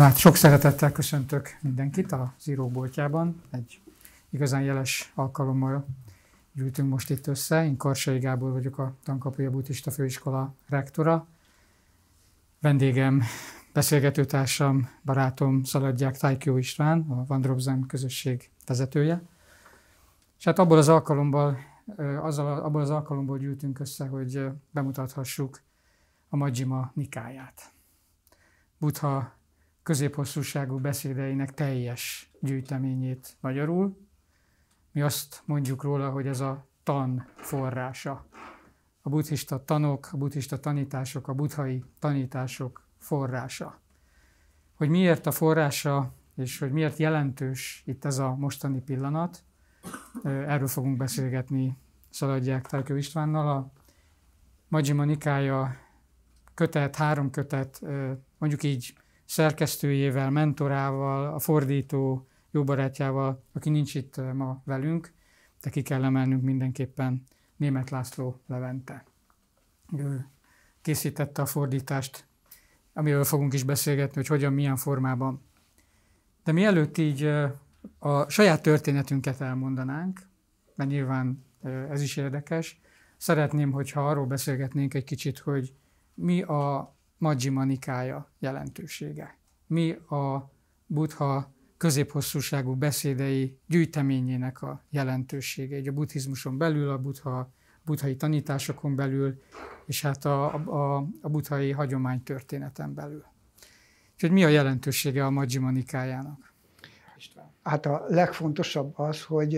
Na hát sok szeretettel köszöntök mindenkit a íróboltjában. Egy igazán jeles alkalommal gyűltünk most itt össze. Én Karsai Gábor vagyok, a Tankapuja Butista Főiskola rektora. Vendégem, beszélgetőtársam, barátom Szaladják Tájkó István, a Drobzen közösség vezetője. És hát abból az alkalomból, azzal, abból az alkalomból gyűltünk össze, hogy bemutathassuk a Majima Nikáját. Butha középhosszúságú beszédeinek teljes gyűjteményét magyarul. Mi azt mondjuk róla, hogy ez a tan forrása. A buddhista tanok, a buddhista tanítások, a buddhai tanítások forrása. Hogy miért a forrása, és hogy miért jelentős itt ez a mostani pillanat, erről fogunk beszélgetni Szaladják Tarkó Istvánnal. A Majjima Nikája kötet, három kötet, mondjuk így szerkesztőjével, mentorával, a fordító jó barátjával, aki nincs itt eh, ma velünk, de ki kell emelnünk mindenképpen német László Levente. Ő készítette a fordítást, amiről fogunk is beszélgetni, hogy hogyan, milyen formában. De mielőtt így eh, a saját történetünket elmondanánk, mert nyilván eh, ez is érdekes, szeretném, hogyha arról beszélgetnénk egy kicsit, hogy mi a Majjimanikája jelentősége. Mi a Buddha középhosszúságú beszédei gyűjteményének a jelentősége, egy a buddhizmuson belül, a buddha, buddhai tanításokon belül, és hát a, a, a buddhai hagyománytörténeten belül. Úgyhogy mi a jelentősége a Majjimanikájának? Hát a legfontosabb az, hogy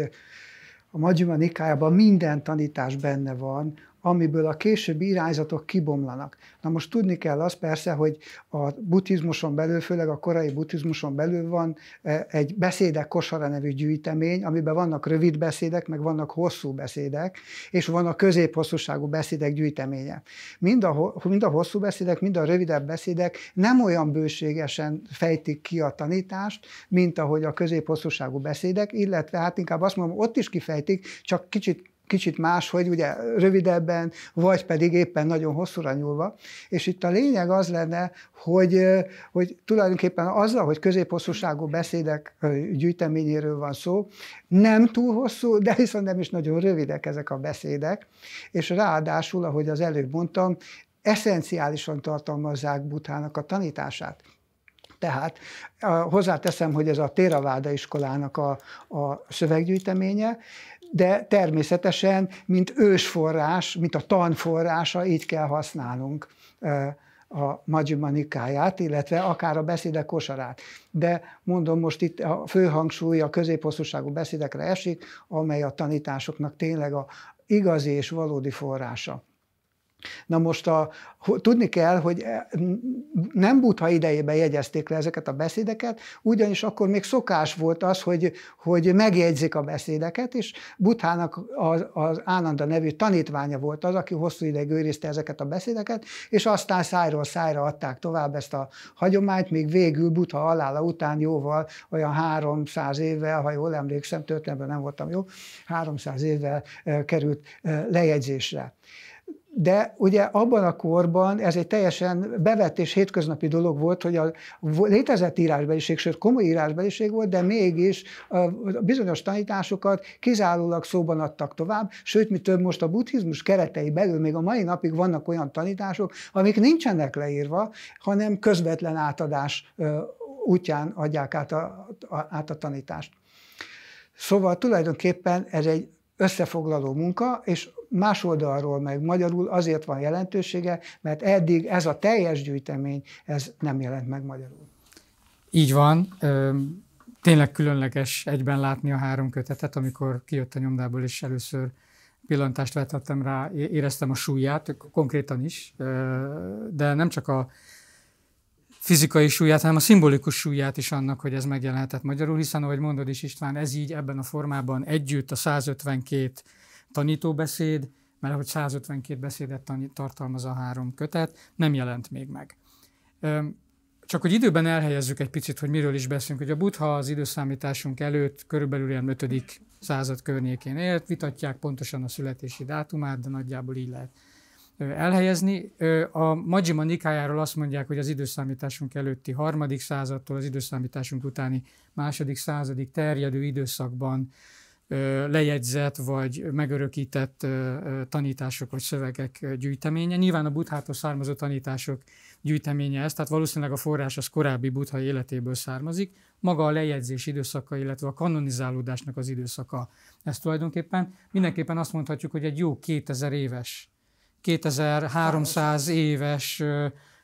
a Majjimanikájában minden tanítás benne van, amiből a későbbi irányzatok kibomlanak. Na most tudni kell azt persze, hogy a buddhizmuson belül, főleg a korai buddhizmuson belül van e, egy beszédek kosara nevű gyűjtemény, amiben vannak rövid beszédek, meg vannak hosszú beszédek, és van a középhosszúságú beszédek gyűjteménye. Mind a, mind a hosszú beszédek, mind a rövidebb beszédek nem olyan bőségesen fejtik ki a tanítást, mint ahogy a középhosszúságú beszédek, illetve hát inkább azt mondom, ott is kifejtik, csak kicsit kicsit máshogy, ugye rövidebben, vagy pedig éppen nagyon hosszúra nyúlva. És itt a lényeg az lenne, hogy, hogy tulajdonképpen azzal, hogy középhosszúságú beszédek gyűjteményéről van szó, nem túl hosszú, de viszont nem is nagyon rövidek ezek a beszédek, és ráadásul, ahogy az előbb mondtam, eszenciálisan tartalmazzák Butának a tanítását. Tehát hozzáteszem, hogy ez a Téraváda iskolának a, a szöveggyűjteménye, de természetesen, mint ősforrás, mint a tanforrása, így kell használnunk a magyumanikáját, illetve akár a beszédek kosarát. De mondom, most itt a főhangsúly a középhosszúságú beszédekre esik, amely a tanításoknak tényleg a igazi és valódi forrása. Na most a, tudni kell, hogy eh, nem butha idejében jegyezték le ezeket a beszédeket, ugyanis akkor még szokás volt az, hogy, hogy megjegyzik a beszédeket, és Buthának az, az Ánanda nevű tanítványa volt az, aki hosszú ideig őrizte ezeket a beszédeket, és aztán szájról szájra adták tovább ezt a hagyományt, még végül Butha halála után jóval olyan 300 évvel, ha jól emlékszem, történetben nem voltam jó, 300 évvel eh, került eh, lejegyzésre de ugye abban a korban ez egy teljesen bevett és hétköznapi dolog volt, hogy a létezett írásbeliség, sőt komoly írásbeliség volt, de mégis a bizonyos tanításokat kizárólag szóban adtak tovább, sőt, mi több most a buddhizmus keretei belül még a mai napig vannak olyan tanítások, amik nincsenek leírva, hanem közvetlen átadás útján adják át a, át a tanítást. Szóval tulajdonképpen ez egy összefoglaló munka, és más oldalról meg magyarul azért van jelentősége, mert eddig ez a teljes gyűjtemény, ez nem jelent meg magyarul. Így van. Tényleg különleges egyben látni a három kötetet, amikor kijött a nyomdából, és először pillantást vetettem rá, éreztem a súlyát, konkrétan is, de nem csak a fizikai súlyát, hanem a szimbolikus súlyát is annak, hogy ez megjelenhetett magyarul, hiszen ahogy mondod is István, ez így ebben a formában együtt a 152 tanítóbeszéd, mert hogy 152 beszédet tartalmaz a három kötet, nem jelent még meg. Csak hogy időben elhelyezzük egy picit, hogy miről is beszélünk, hogy a Buddha az időszámításunk előtt körülbelül ilyen 5. század környékén élt, vitatják pontosan a születési dátumát, de nagyjából így lehet elhelyezni. A Majima Nikájáról azt mondják, hogy az időszámításunk előtti harmadik századtól az időszámításunk utáni második századig terjedő időszakban lejegyzett vagy megörökített tanítások vagy szövegek gyűjteménye. Nyilván a buddhától származó tanítások gyűjteménye ez, tehát valószínűleg a forrás az korábbi buddha életéből származik. Maga a lejegyzés időszaka, illetve a kanonizálódásnak az időszaka. Ez tulajdonképpen mindenképpen azt mondhatjuk, hogy egy jó 2000 éves 2300 éves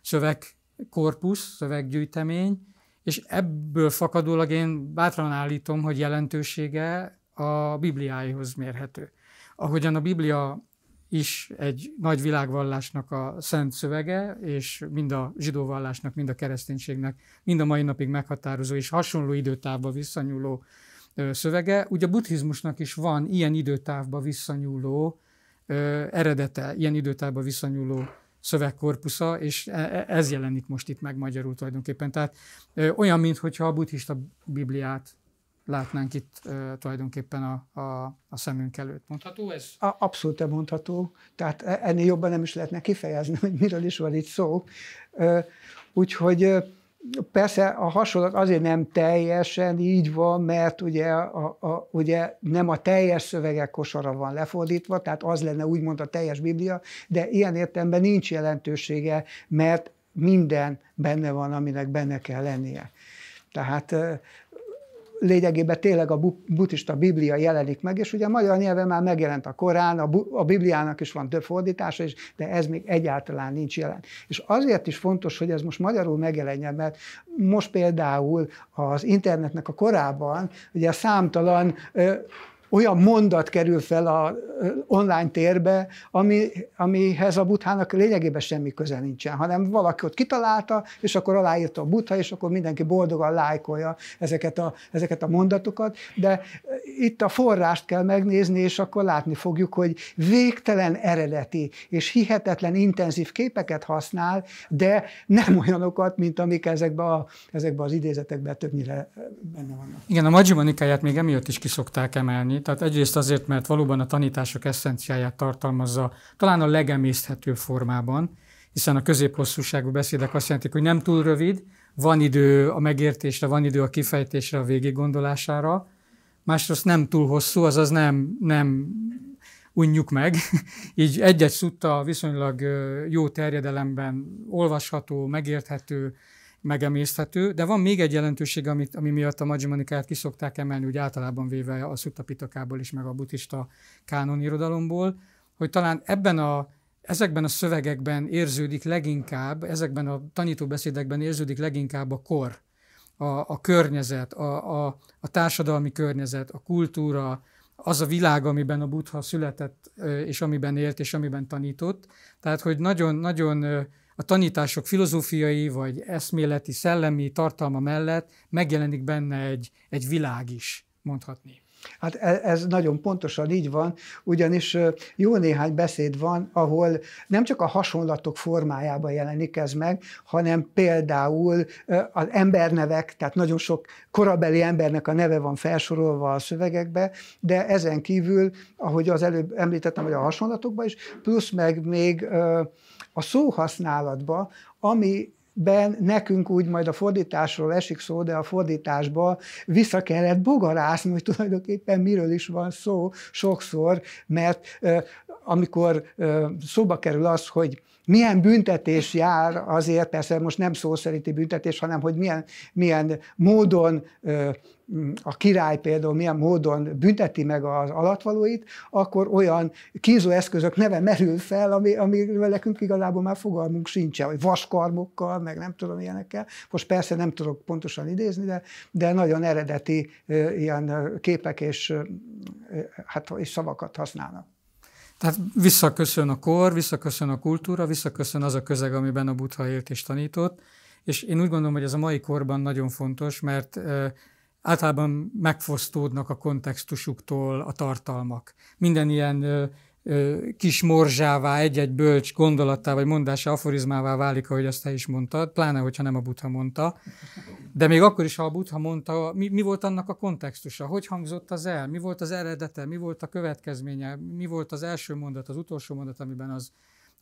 szövegkorpusz, szöveggyűjtemény, és ebből fakadólag én bátran állítom, hogy jelentősége a Bibliáihoz mérhető. Ahogyan a Biblia is egy nagy világvallásnak a szent szövege, és mind a zsidó vallásnak, mind a kereszténységnek, mind a mai napig meghatározó és hasonló időtávba visszanyúló szövege. Ugye a buddhizmusnak is van ilyen időtávba visszanyúló eredete, ilyen időtárba viszonyuló szövegkorpusza, és e, e, ez jelenik most itt meg magyarul tulajdonképpen. Tehát olyan, mintha a buddhista Bibliát látnánk itt tulajdonképpen a, a, a szemünk előtt. Mondható ez? abszolút mondható. Tehát e, ennél jobban nem is lehetne kifejezni, hogy miről is van itt szó. Úgyhogy Persze a hasonlat azért nem teljesen így van, mert ugye, a, a, ugye nem a teljes szövegek kosara van lefordítva, tehát az lenne úgymond a teljes Biblia, de ilyen értelemben nincs jelentősége, mert minden benne van, aminek benne kell lennie. Tehát lényegében tényleg a buddhista Biblia jelenik meg, és ugye a magyar nyelven már megjelent a Korán, a, bu- a Bibliának is van több fordítása is, de ez még egyáltalán nincs jelen. És azért is fontos, hogy ez most magyarul megjelenjen, mert most például az internetnek a korában ugye a számtalan ö, olyan mondat kerül fel a online térbe, ami, amihez a buthának lényegében semmi köze nincsen, hanem valaki ott kitalálta, és akkor aláírta a butha, és akkor mindenki boldogan lájkolja ezeket a, ezeket a mondatokat, de itt a forrást kell megnézni, és akkor látni fogjuk, hogy végtelen eredeti és hihetetlen intenzív képeket használ, de nem olyanokat, mint amik ezekben a, ezekbe az idézetekben többnyire benne vannak. Igen, a Majjimanikáját még emiatt is kiszokták emelni, tehát egyrészt azért, mert valóban a tanítások eszenciáját tartalmazza, talán a legemészthető formában, hiszen a középhosszúságú beszédek azt jelentik, hogy nem túl rövid, van idő a megértésre, van idő a kifejtésre, a végiggondolására, másrészt nem túl hosszú, azaz nem, nem unjuk meg. Így egy-egy szutta viszonylag jó terjedelemben olvasható, megérthető, megemészthető, de van még egy jelentőség, amit, ami miatt a Majjhimanikát ki szokták emelni, úgy általában véve a Sutta Pitakából is, meg a buddhista kánon irodalomból, hogy talán ebben a, ezekben a szövegekben érződik leginkább, ezekben a tanítóbeszédekben érződik leginkább a kor, a, a környezet, a, a, a társadalmi környezet, a kultúra, az a világ, amiben a buddha született, és amiben élt, és amiben tanított. Tehát, hogy nagyon-nagyon a tanítások filozófiai vagy eszméleti, szellemi tartalma mellett megjelenik benne egy, egy világ is, mondhatni. Hát e, ez nagyon pontosan így van, ugyanis jó néhány beszéd van, ahol nem csak a hasonlatok formájában jelenik ez meg, hanem például az embernevek, tehát nagyon sok korabeli embernek a neve van felsorolva a szövegekbe, de ezen kívül, ahogy az előbb említettem, hogy a hasonlatokban is, plusz meg még a szóhasználatba, ami ben nekünk úgy majd a fordításról esik szó, de a fordításba vissza kellett bogarászni, hogy tulajdonképpen miről is van szó sokszor, mert amikor szóba kerül az, hogy milyen büntetés jár azért, persze most nem szó szerinti büntetés, hanem hogy milyen, milyen módon a király például milyen módon bünteti meg az alatvalóit, akkor olyan kínzó eszközök neve merül fel, ami, amiről nekünk igazából már fogalmunk sincsen, hogy vaskarmokkal, meg nem tudom ilyenekkel. Most persze nem tudok pontosan idézni, de, de nagyon eredeti ilyen képek és, hát, és szavakat használnak. Tehát visszaköszön a kor, visszaköszön a kultúra, visszaköszön az a közeg, amiben a buddha élt és tanított, és én úgy gondolom, hogy ez a mai korban nagyon fontos, mert általában megfosztódnak a kontextusuktól a tartalmak. Minden ilyen kis morzsává, egy-egy bölcs gondolattá vagy mondása aforizmává válik, ahogy azt te is mondtad, pláne, hogyha nem a butha mondta. De még akkor is, ha a butha mondta, mi, mi volt annak a kontextusa, hogy hangzott az el, mi volt az eredete, mi volt a következménye, mi volt az első mondat, az utolsó mondat, amiben az,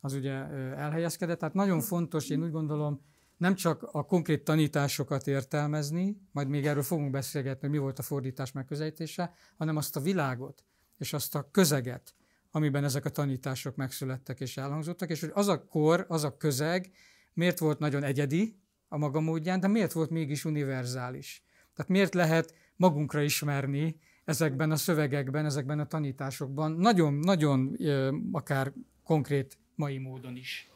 az ugye elhelyezkedett. Tehát nagyon fontos, én úgy gondolom, nem csak a konkrét tanításokat értelmezni, majd még erről fogunk beszélgetni, hogy mi volt a fordítás megközelítése, hanem azt a világot és azt a közeget, amiben ezek a tanítások megszülettek és elhangzottak, és hogy az a kor, az a közeg miért volt nagyon egyedi a maga módján, de miért volt mégis univerzális. Tehát miért lehet magunkra ismerni ezekben a szövegekben, ezekben a tanításokban, nagyon-nagyon akár konkrét mai módon is.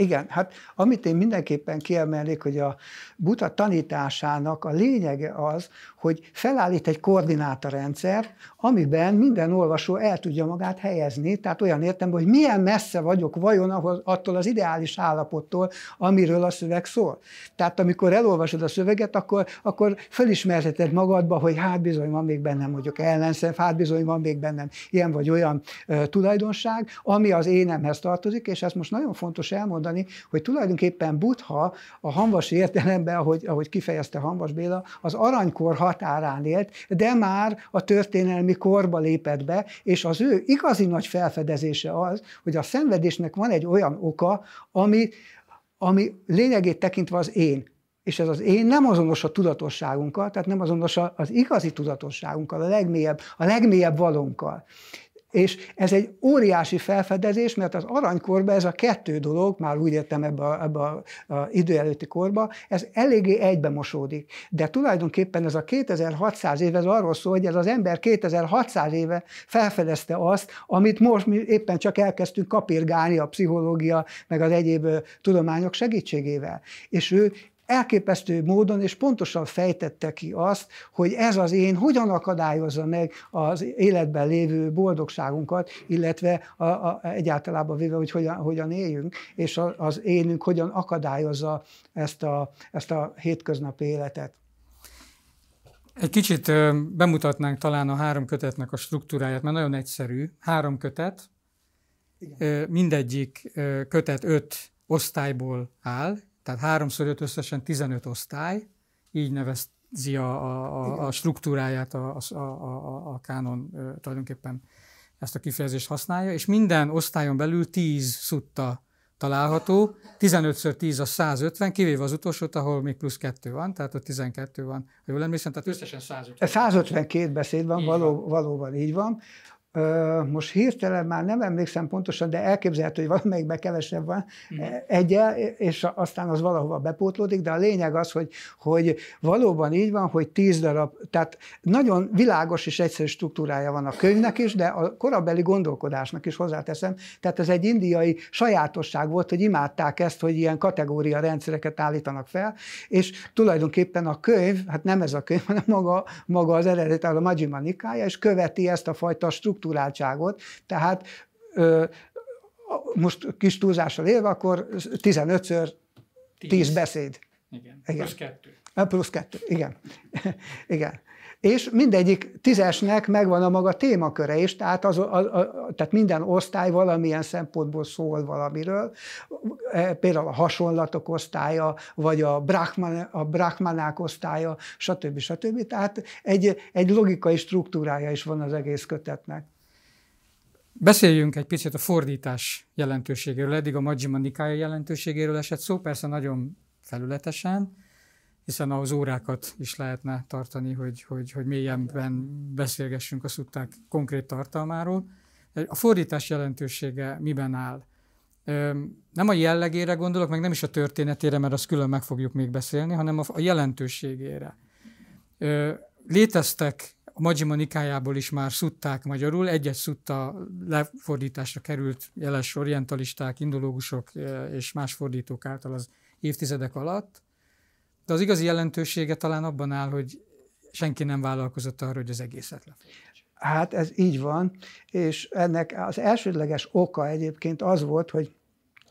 Igen, hát amit én mindenképpen kiemelnék, hogy a buta tanításának a lényege az, hogy felállít egy koordinátarendszer, amiben minden olvasó el tudja magát helyezni, tehát olyan értem, hogy milyen messze vagyok vajon ahhoz, attól az ideális állapottól, amiről a szöveg szól. Tehát amikor elolvasod a szöveget, akkor, akkor felismerheted magadba, hogy hát bizony van még bennem mondjuk ellenszem, hát bizony van még bennem ilyen vagy olyan uh, tulajdonság, ami az énemhez tartozik, és ezt most nagyon fontos elmondani, mondani, hogy tulajdonképpen Buddha a hanvas értelemben, ahogy, ahogy kifejezte Hanvas Béla, az aranykor határán élt, de már a történelmi korba lépett be, és az ő igazi nagy felfedezése az, hogy a szenvedésnek van egy olyan oka, ami, ami lényegét tekintve az én. És ez az én nem azonos a tudatosságunkkal, tehát nem azonos az igazi tudatosságunkkal, a legmélyebb, a legmélyebb valónkkal. És ez egy óriási felfedezés, mert az aranykorban ez a kettő dolog, már úgy értem ebbe az ebbe a, a idő előtti korba, ez eléggé egybe mosódik. De tulajdonképpen ez a 2600 éve ez arról szól, hogy ez az ember 2600 éve felfedezte azt, amit most mi éppen csak elkezdtünk kapirgálni a pszichológia, meg az egyéb tudományok segítségével. És ő elképesztő módon és pontosan fejtette ki azt, hogy ez az én hogyan akadályozza meg az életben lévő boldogságunkat, illetve a, a, egyáltalában véve, hogy hogyan, hogyan éljünk, és a, az énünk hogyan akadályozza ezt a, ezt a hétköznapi életet. Egy kicsit bemutatnánk talán a három kötetnek a struktúráját, mert nagyon egyszerű. Három kötet, Igen. mindegyik kötet öt osztályból áll, tehát háromszor öt összesen 15 osztály, így nevezzi a, a, a a struktúráját a, a, a, a a kánon tulajdonképpen ezt a kifejezést használja, és minden osztályon belül 10 szutta található, 15-ször 10 a 150, kivéve az utolsót, ahol még plusz 2 van, tehát ott 12 van, ha jól emlékszem, tehát összesen 150. 152 beszéd van, így való, van, valóban így van most hirtelen már nem emlékszem pontosan, de elképzelhető, hogy valamelyikben kevesebb van mm. egyel, és aztán az valahova bepótlódik, de a lényeg az, hogy, hogy valóban így van, hogy tíz darab, tehát nagyon világos és egyszerű struktúrája van a könyvnek is, de a korabeli gondolkodásnak is hozzáteszem, tehát ez egy indiai sajátosság volt, hogy imádták ezt, hogy ilyen kategória rendszereket állítanak fel, és tulajdonképpen a könyv, hát nem ez a könyv, hanem maga, maga az eredet, a Majjima Nikája, és követi ezt a fajta struktúrát, struktúráltságot, tehát ö, most kis túlzással élve, akkor 15-ször 10 beszéd. Igen. igen. Plusz kettő. Plusz kettő, igen. igen. És mindegyik tízesnek megvan a maga témaköre is, tehát, az, a, a, tehát minden osztály valamilyen szempontból szól valamiről, e, például a hasonlatok osztálya, vagy a, brahman, a brahmanák osztálya, stb. stb. Tehát egy, egy logikai struktúrája is van az egész kötetnek. Beszéljünk egy picit a fordítás jelentőségéről. Eddig a Majjima Nikája jelentőségéről esett szó, persze nagyon felületesen hiszen az órákat is lehetne tartani, hogy, hogy, hogy mélyebben beszélgessünk a szutták konkrét tartalmáról. A fordítás jelentősége miben áll? Nem a jellegére gondolok, meg nem is a történetére, mert azt külön meg fogjuk még beszélni, hanem a jelentőségére. Léteztek a Majima Nikájából is már szutták magyarul, egy-egy szutta lefordításra került jeles orientalisták, indológusok és más fordítók által az évtizedek alatt. De az igazi jelentősége talán abban áll, hogy senki nem vállalkozott arra, hogy az egészet lefordítsa. Hát ez így van, és ennek az elsődleges oka egyébként az volt, hogy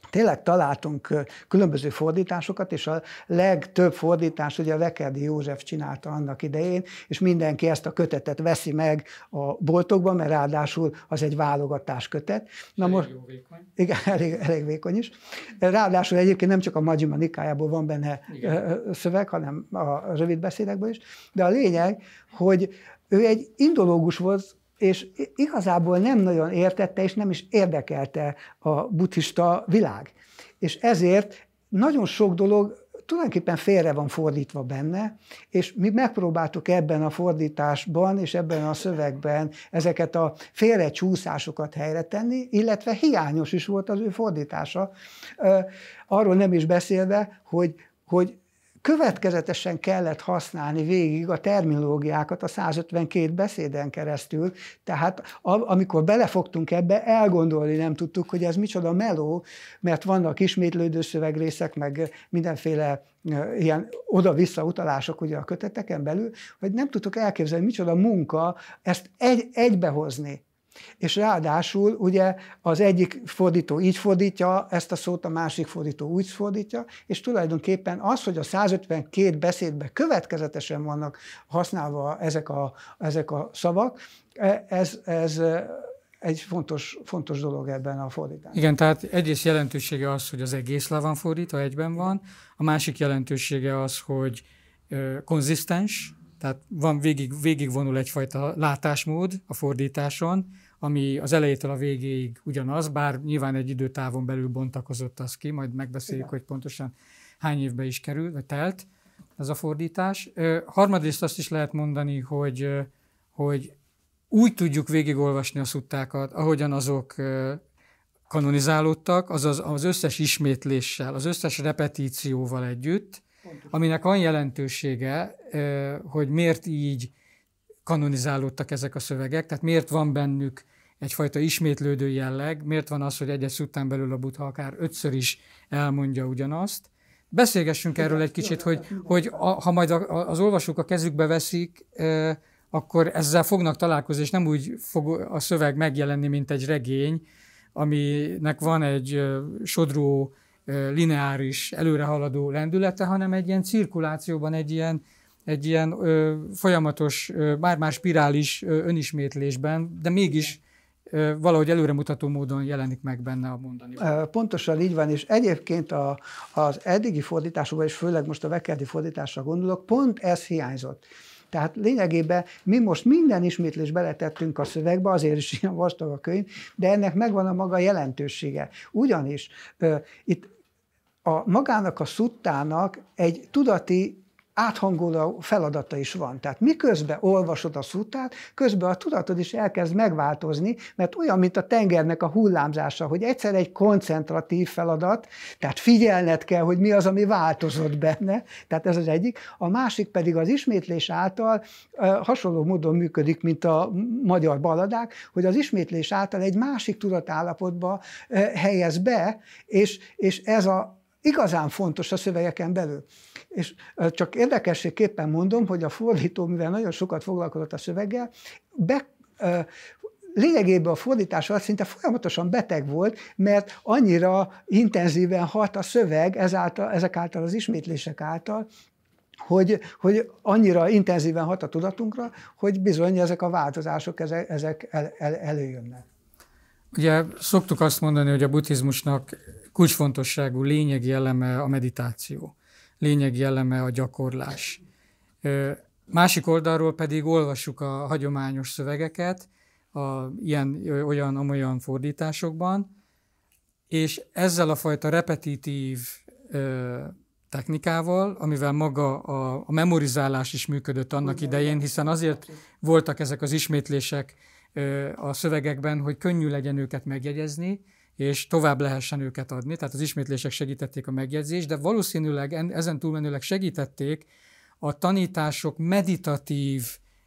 Tényleg találtunk különböző fordításokat, és a legtöbb fordítás ugye a Vekerdi József csinálta annak idején, és mindenki ezt a kötetet veszi meg a boltokban, mert ráadásul az egy válogatás kötet. Na elég most, jó vékony. Igen, elég, elég vékony is. Ráadásul egyébként nem csak a Majima Nikájából van benne igen. szöveg, hanem a rövid beszédekből is, de a lényeg, hogy ő egy indológus volt, és igazából nem nagyon értette, és nem is érdekelte a buddhista világ. És ezért nagyon sok dolog tulajdonképpen félre van fordítva benne, és mi megpróbáltuk ebben a fordításban és ebben a szövegben ezeket a félrecsúszásokat helyre tenni, illetve hiányos is volt az ő fordítása. Arról nem is beszélve, hogy, hogy következetesen kellett használni végig a terminológiákat a 152 beszéden keresztül, tehát amikor belefogtunk ebbe, elgondolni nem tudtuk, hogy ez micsoda meló, mert vannak ismétlődő szövegrészek, meg mindenféle ilyen oda-vissza utalások ugye a köteteken belül, hogy nem tudtuk elképzelni, micsoda munka ezt egy, egybehozni. És ráadásul ugye az egyik fordító így fordítja ezt a szót, a másik fordító úgy fordítja, és tulajdonképpen az, hogy a 152 beszédben következetesen vannak használva ezek a, ezek a szavak, e, ez, ez e, egy fontos, fontos dolog ebben a fordításban. Igen, tehát egyrészt jelentősége az, hogy az egész le van fordítva, egyben van, a másik jelentősége az, hogy konzisztens, tehát van végig, végigvonul egyfajta látásmód a fordításon, ami az elejétől a végéig ugyanaz, bár nyilván egy időtávon belül bontakozott az ki, majd megbeszéljük, Igen. hogy pontosan hány évbe is került, vagy telt ez a fordítás. Harmadrészt azt is lehet mondani, hogy, hogy úgy tudjuk végigolvasni a szuttákat, ahogyan azok kanonizálódtak, azaz az összes ismétléssel, az összes repetícióval együtt, Pontosan. aminek van jelentősége, hogy miért így kanonizálódtak ezek a szövegek, tehát miért van bennük egyfajta ismétlődő jelleg, miért van az, hogy egyes után belül a butha akár ötször is elmondja ugyanazt. Beszélgessünk erről egy kicsit, hogy, hogy a, ha majd a, az olvasók a kezükbe veszik, e, akkor ezzel fognak találkozni, és nem úgy fog a szöveg megjelenni, mint egy regény, aminek van egy sodró, lineáris, előrehaladó lendülete, hanem egy ilyen cirkulációban, egy ilyen egy ilyen ö, folyamatos, már-már spirális ö, önismétlésben, de mégis ö, valahogy előremutató módon jelenik meg benne a mondani. Pontosan így van, és egyébként a, az eddigi fordításokban, és főleg most a Vekerdi fordításra gondolok, pont ez hiányzott. Tehát lényegében mi most minden ismétlés beletettünk a szövegbe, azért is ilyen vastag a könyv, de ennek megvan a maga jelentősége. Ugyanis ö, itt a magának a szuttának egy tudati áthangoló feladata is van. Tehát miközben olvasod a szutát, közben a tudatod is elkezd megváltozni, mert olyan, mint a tengernek a hullámzása, hogy egyszer egy koncentratív feladat, tehát figyelned kell, hogy mi az, ami változott benne, tehát ez az egyik. A másik pedig az ismétlés által hasonló módon működik, mint a magyar baladák, hogy az ismétlés által egy másik tudatállapotba helyez be, és, és ez a igazán fontos a szövegeken belül. És csak érdekességképpen mondom, hogy a fordító, mivel nagyon sokat foglalkozott a szöveggel, be, lényegében a fordítás alatt szinte folyamatosan beteg volt, mert annyira intenzíven hat a szöveg ezáltal, ezek által az ismétlések által, hogy, hogy annyira intenzíven hat a tudatunkra, hogy bizony ezek a változások ezek, ezek el, el, előjönnek. Ugye szoktuk azt mondani, hogy a buddhizmusnak kulcsfontosságú lényegi eleme a meditáció, lényegi eleme a gyakorlás. Másik oldalról pedig olvassuk a hagyományos szövegeket, a ilyen, olyan, amolyan fordításokban, és ezzel a fajta repetitív ö, technikával, amivel maga a, a memorizálás is működött annak idején, hiszen azért voltak ezek az ismétlések ö, a szövegekben, hogy könnyű legyen őket megjegyezni, és tovább lehessen őket adni. Tehát az ismétlések segítették a megjegyzést, de valószínűleg ezen túlmenőleg segítették a tanítások meditatív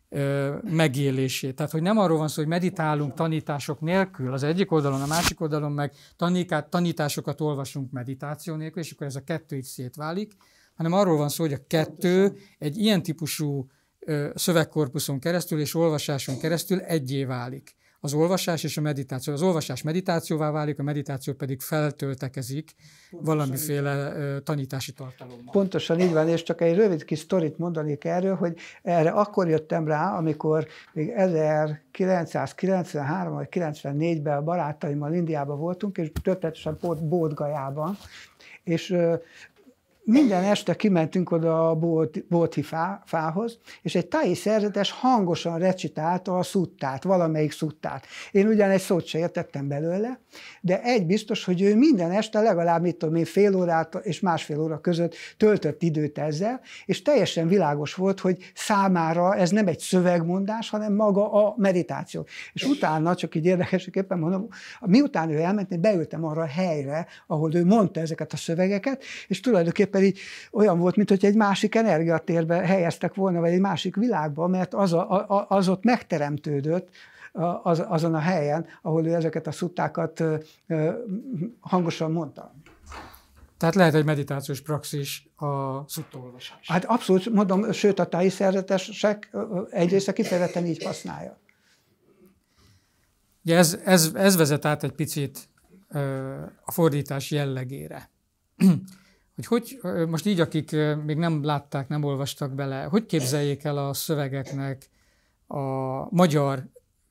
ö, megélését. Tehát, hogy nem arról van szó, hogy meditálunk tanítások nélkül, az egyik oldalon, a másik oldalon meg tanikát, tanításokat olvasunk meditáció nélkül, és akkor ez a kettő így szétválik, hanem arról van szó, hogy a kettő egy ilyen típusú szövegkorpuszon keresztül és olvasáson keresztül egyé válik az olvasás és a meditáció. Az olvasás meditációvá válik, a meditáció pedig feltöltekezik Pontosan valamiféle így. tanítási tartalommal. Pontosan így van, és csak egy rövid kis sztorit mondanék erről, hogy erre akkor jöttem rá, amikor még 1993 vagy 94-ben a barátaimmal Indiában voltunk, és történetesen Bódgajában, és minden este kimentünk oda a bolti, bolti fá, fához, és egy tai szerzetes hangosan recitálta a szuttát, valamelyik szuttát. Én ugyan egy szót se értettem belőle, de egy biztos, hogy ő minden este legalább, mit tudom én, fél órát és másfél óra között töltött időt ezzel, és teljesen világos volt, hogy számára ez nem egy szövegmondás, hanem maga a meditáció. És utána, csak így érdekesképpen mondom, miután ő elment, én beültem arra a helyre, ahol ő mondta ezeket a szövegeket, és tulajdonképpen így olyan volt, mint hogy egy másik energiatérbe helyeztek volna, vagy egy másik világba, mert az, a, a, az ott megteremtődött, az, azon a helyen, ahol ő ezeket a szuttákat hangosan mondta. Tehát lehet egy meditációs praxis a szuttolvasás. Hát abszolút, mondom, sőt a táji szerzetesek egyrészt kifejezetten így használja. Ugye ez, ez, ez vezet át egy picit a fordítás jellegére hogy hogy, most így, akik még nem látták, nem olvastak bele, hogy képzeljék el a szövegeknek a magyar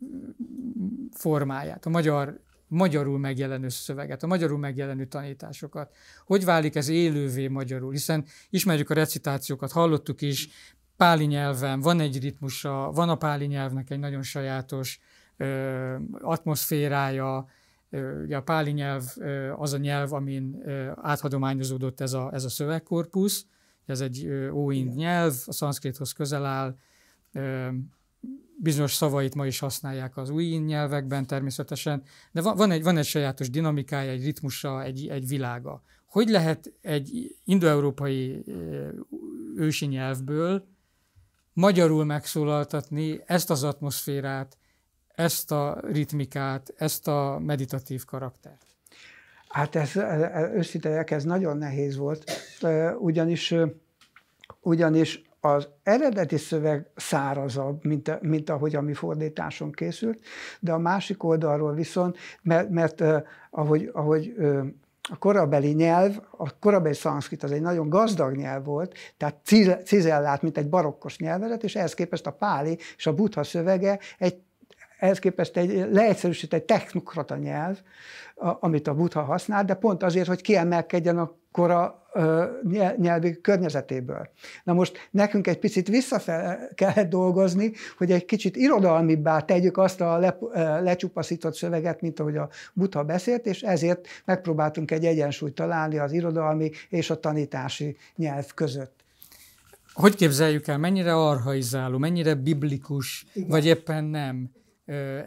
mm, formáját, a magyar, magyarul megjelenő szöveget, a magyarul megjelenő tanításokat. Hogy válik ez élővé magyarul? Hiszen ismerjük a recitációkat, hallottuk is, páli nyelven van egy ritmusa, van a páli nyelvnek egy nagyon sajátos ö, atmoszférája, ugye a páli nyelv az a nyelv, amin áthadományozódott ez a, ez a szövegkorpusz, ez egy óind nyelv, a szanszkrithoz közel áll, bizonyos szavait ma is használják az új nyelvekben természetesen, de van egy, van egy sajátos dinamikája, egy ritmusa, egy, egy világa. Hogy lehet egy indoeurópai ősi nyelvből magyarul megszólaltatni ezt az atmoszférát, ezt a ritmikát, ezt a meditatív karaktert? Hát ez, e, e, őszintelek, ez nagyon nehéz volt, ugyanis, ugyanis az eredeti szöveg szárazabb, mint, mint ahogy a mi fordításon készült, de a másik oldalról viszont, mert, mert ahogy, ahogy a korabeli nyelv, a korabeli szanszkrit az egy nagyon gazdag nyelv volt, tehát cizellát, mint egy barokkos nyelvezet, és ehhez képest a páli és a buddha szövege egy ehhez képest egy leegyszerűsített technokrata nyelv, a, amit a Buddha használ, de pont azért, hogy kiemelkedjen a kora nyelvi környezetéből. Na most nekünk egy picit vissza kellett dolgozni, hogy egy kicsit irodalmibbá tegyük azt a le, lecsupaszított szöveget, mint ahogy a Buddha beszélt, és ezért megpróbáltunk egy egyensúlyt találni az irodalmi és a tanítási nyelv között. Hogy képzeljük el, mennyire arhaizáló, mennyire biblikus, Igen. vagy éppen nem?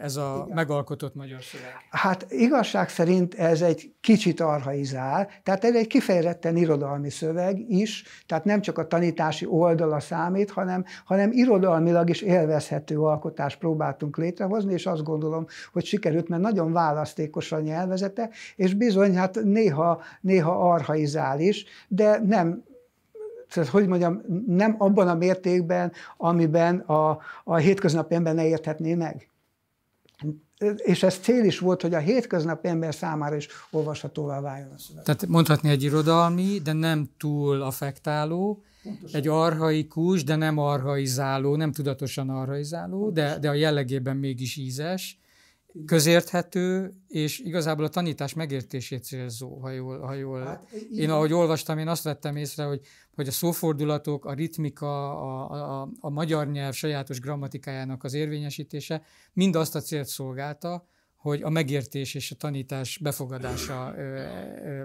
ez a Igen. megalkotott magyar szöveg? Hát igazság szerint ez egy kicsit arhaizál, tehát ez egy kifejezetten irodalmi szöveg is, tehát nem csak a tanítási oldala számít, hanem, hanem irodalmilag is élvezhető alkotást próbáltunk létrehozni, és azt gondolom, hogy sikerült, mert nagyon választékos a nyelvezete, és bizony, hát néha, néha arhaizál is, de nem tehát, hogy mondjam, nem abban a mértékben, amiben a, a hétköznapi ember ne érthetné meg és ez cél is volt, hogy a hétköznapi ember számára is olvashatóvá váljon a szöveg. Tehát mondhatni egy irodalmi, de nem túl affektáló, Pontosan. egy arhaikus, de nem arhaizáló, nem tudatosan arhaizáló, de, de a jellegében mégis ízes, közérthető, és igazából a tanítás megértését célzó, ha jól. Ha jól. Hát, én, ahogy olvastam, én azt vettem észre, hogy, hogy a szófordulatok, a ritmika, a, a, a magyar nyelv sajátos grammatikájának az érvényesítése mind azt a célt szolgálta, hogy a megértés és a tanítás befogadása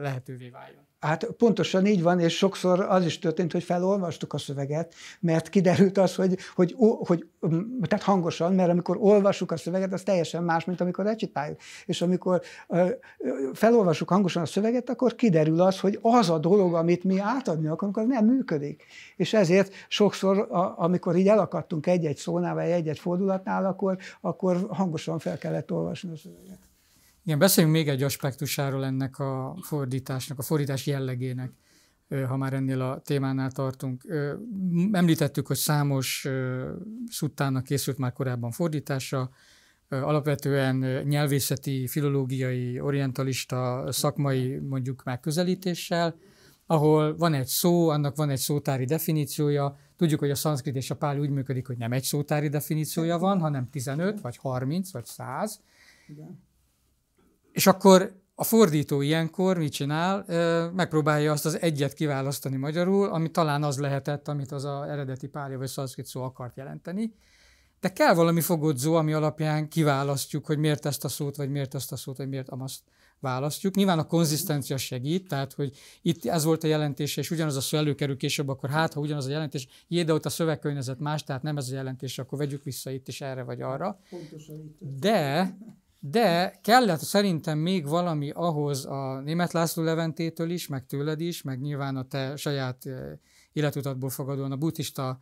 lehetővé váljon. Hát pontosan így van, és sokszor az is történt, hogy felolvastuk a szöveget, mert kiderült az, hogy, hogy, hogy mm, tehát hangosan, mert amikor olvasuk a szöveget, az teljesen más, mint amikor recitáljuk. És amikor felolvasuk hangosan a szöveget, akkor kiderül az, hogy az a dolog, amit mi átadni akarunk, az nem működik. És ezért sokszor, amikor így elakadtunk egy-egy szónál, vagy egy-egy fordulatnál, akkor, akkor hangosan fel kellett olvasni a szöveget. Igen, beszéljünk még egy aspektusáról ennek a fordításnak, a fordítás jellegének, ha már ennél a témánál tartunk. Említettük, hogy számos szuttának készült már korábban fordítása, alapvetően nyelvészeti, filológiai, orientalista szakmai mondjuk megközelítéssel, ahol van egy szó, annak van egy szótári definíciója, tudjuk, hogy a szanszkrit és a pál úgy működik, hogy nem egy szótári definíciója van, hanem 15, vagy 30, vagy 100, és akkor a fordító ilyenkor mit csinál? Megpróbálja azt az egyet kiválasztani magyarul, ami talán az lehetett, amit az a eredeti pálya vagy szanszkrit szó akart jelenteni. De kell valami fogodzó, ami alapján kiválasztjuk, hogy miért ezt a szót, vagy miért ezt a szót, vagy miért amaszt választjuk. Nyilván a konzisztencia segít, tehát hogy itt ez volt a jelentés, és ugyanaz a szó előkerül később, akkor hát, ha ugyanaz a jelentés, jé, de ott a szövegkörnyezet más, tehát nem ez a jelentés, akkor vegyük vissza itt is erre vagy arra. De de kellett szerintem még valami ahhoz a német László Leventétől is, meg tőled is, meg nyilván a te saját életutatból fogadóan a buddhista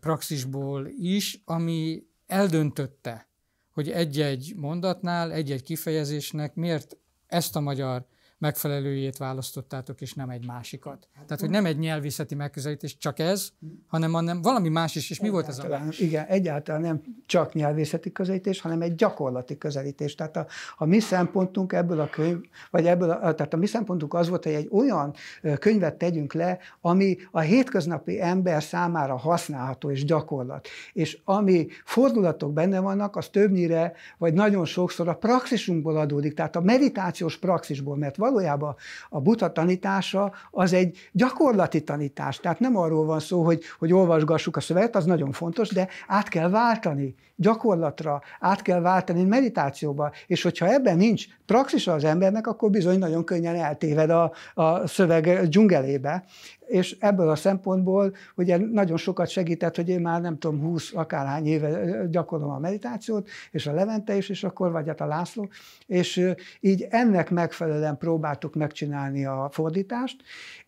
praxisból is, ami eldöntötte, hogy egy-egy mondatnál, egy-egy kifejezésnek miért ezt a magyar megfelelőjét választottátok, és nem egy másikat. Hát, hát tehát, hogy nem egy nyelvészeti megközelítés, csak ez, hmm. hanem, hanem valami más is. És mi egyáltalán, volt ez a más? Igen, egyáltalán nem csak nyelvészeti közelítés, hanem egy gyakorlati közelítés. Tehát a, a mi szempontunk ebből a könyv, vagy ebből a, tehát a mi szempontunk az volt, hogy egy olyan könyvet tegyünk le, ami a hétköznapi ember számára használható és gyakorlat. És ami fordulatok benne vannak, az többnyire, vagy nagyon sokszor a praxisunkból adódik, tehát a meditációs praxisból, mert valami valójában a buta tanítása az egy gyakorlati tanítás. Tehát nem arról van szó, hogy, hogy olvasgassuk a szöveget, az nagyon fontos, de át kell váltani gyakorlatra, át kell váltani meditációba, és hogyha ebben nincs praxis az embernek, akkor bizony nagyon könnyen eltéved a, a szöveg dzsungelébe. És ebből a szempontból ugye nagyon sokat segített, hogy én már nem tudom, 20 akárhány éve gyakorlom a meditációt, és a Levente is, és akkor vagy hát a László, és így ennek megfelelően próbáltuk megcsinálni a fordítást,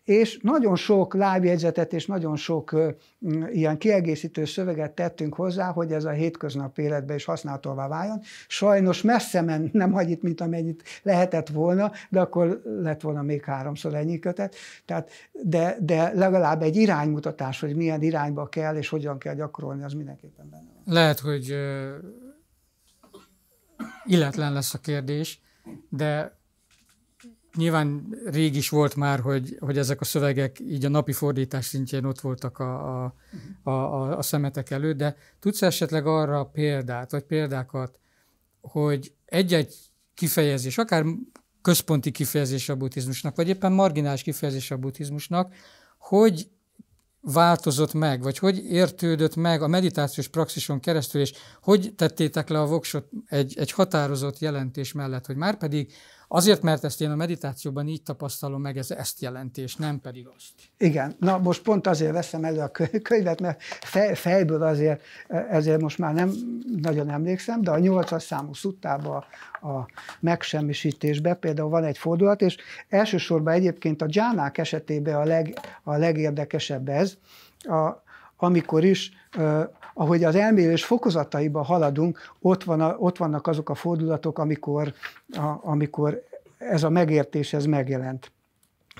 és nagyon sok lábjegyzetet és nagyon sok mm, ilyen kiegészítő szöveget tettünk hozzá, hogy ez a hétköznapi életben is használhatóvá váljon. Sajnos messze men, nem itt, mint amennyit lehetett volna, de akkor lett volna még háromszor ennyi kötet. Tehát, de, de legalább egy iránymutatás, hogy milyen irányba kell és hogyan kell gyakorolni, az mindenképpen benne van. Lehet, hogy illetlen lesz a kérdés, de nyilván rég is volt már, hogy, hogy ezek a szövegek így a napi fordítás szintjén ott voltak a, a, a, a, a szemetek előtt, de tudsz esetleg arra példát, vagy példákat, hogy egy-egy kifejezés, akár központi kifejezés a buddhizmusnak, vagy éppen marginális kifejezés a buddhizmusnak, hogy változott meg, vagy hogy értődött meg a meditációs praxison keresztül, és hogy tettétek le a voksot egy, egy határozott jelentés mellett, hogy már pedig Azért, mert ezt én a meditációban így tapasztalom meg, ez ezt jelenti, és nem pedig azt. Igen, na most pont azért veszem elő a könyvet, mert fejből azért, ezért most már nem nagyon emlékszem, de a nyolcas számú szuttába a megsemmisítésbe például van egy fordulat, és elsősorban egyébként a dzsánák esetében a, leg, a legérdekesebb ez, a, amikor is ahogy az elmélés fokozataiba haladunk, ott, van a, ott vannak azok a fordulatok, amikor, a, amikor ez a megértés ez megjelent.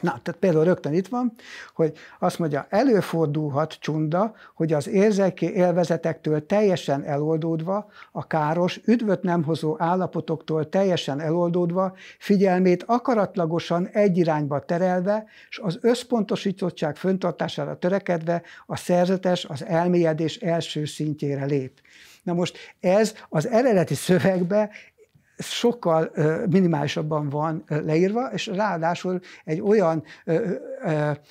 Na, tehát például rögtön itt van, hogy azt mondja, előfordulhat csunda, hogy az érzelki élvezetektől teljesen eloldódva, a káros, üdvöt nem hozó állapotoktól teljesen eloldódva, figyelmét akaratlagosan egy irányba terelve, és az összpontosítottság föntartására törekedve a szerzetes az elmélyedés első szintjére lép. Na most ez az eredeti szövegbe sokkal minimálisabban van leírva, és ráadásul egy olyan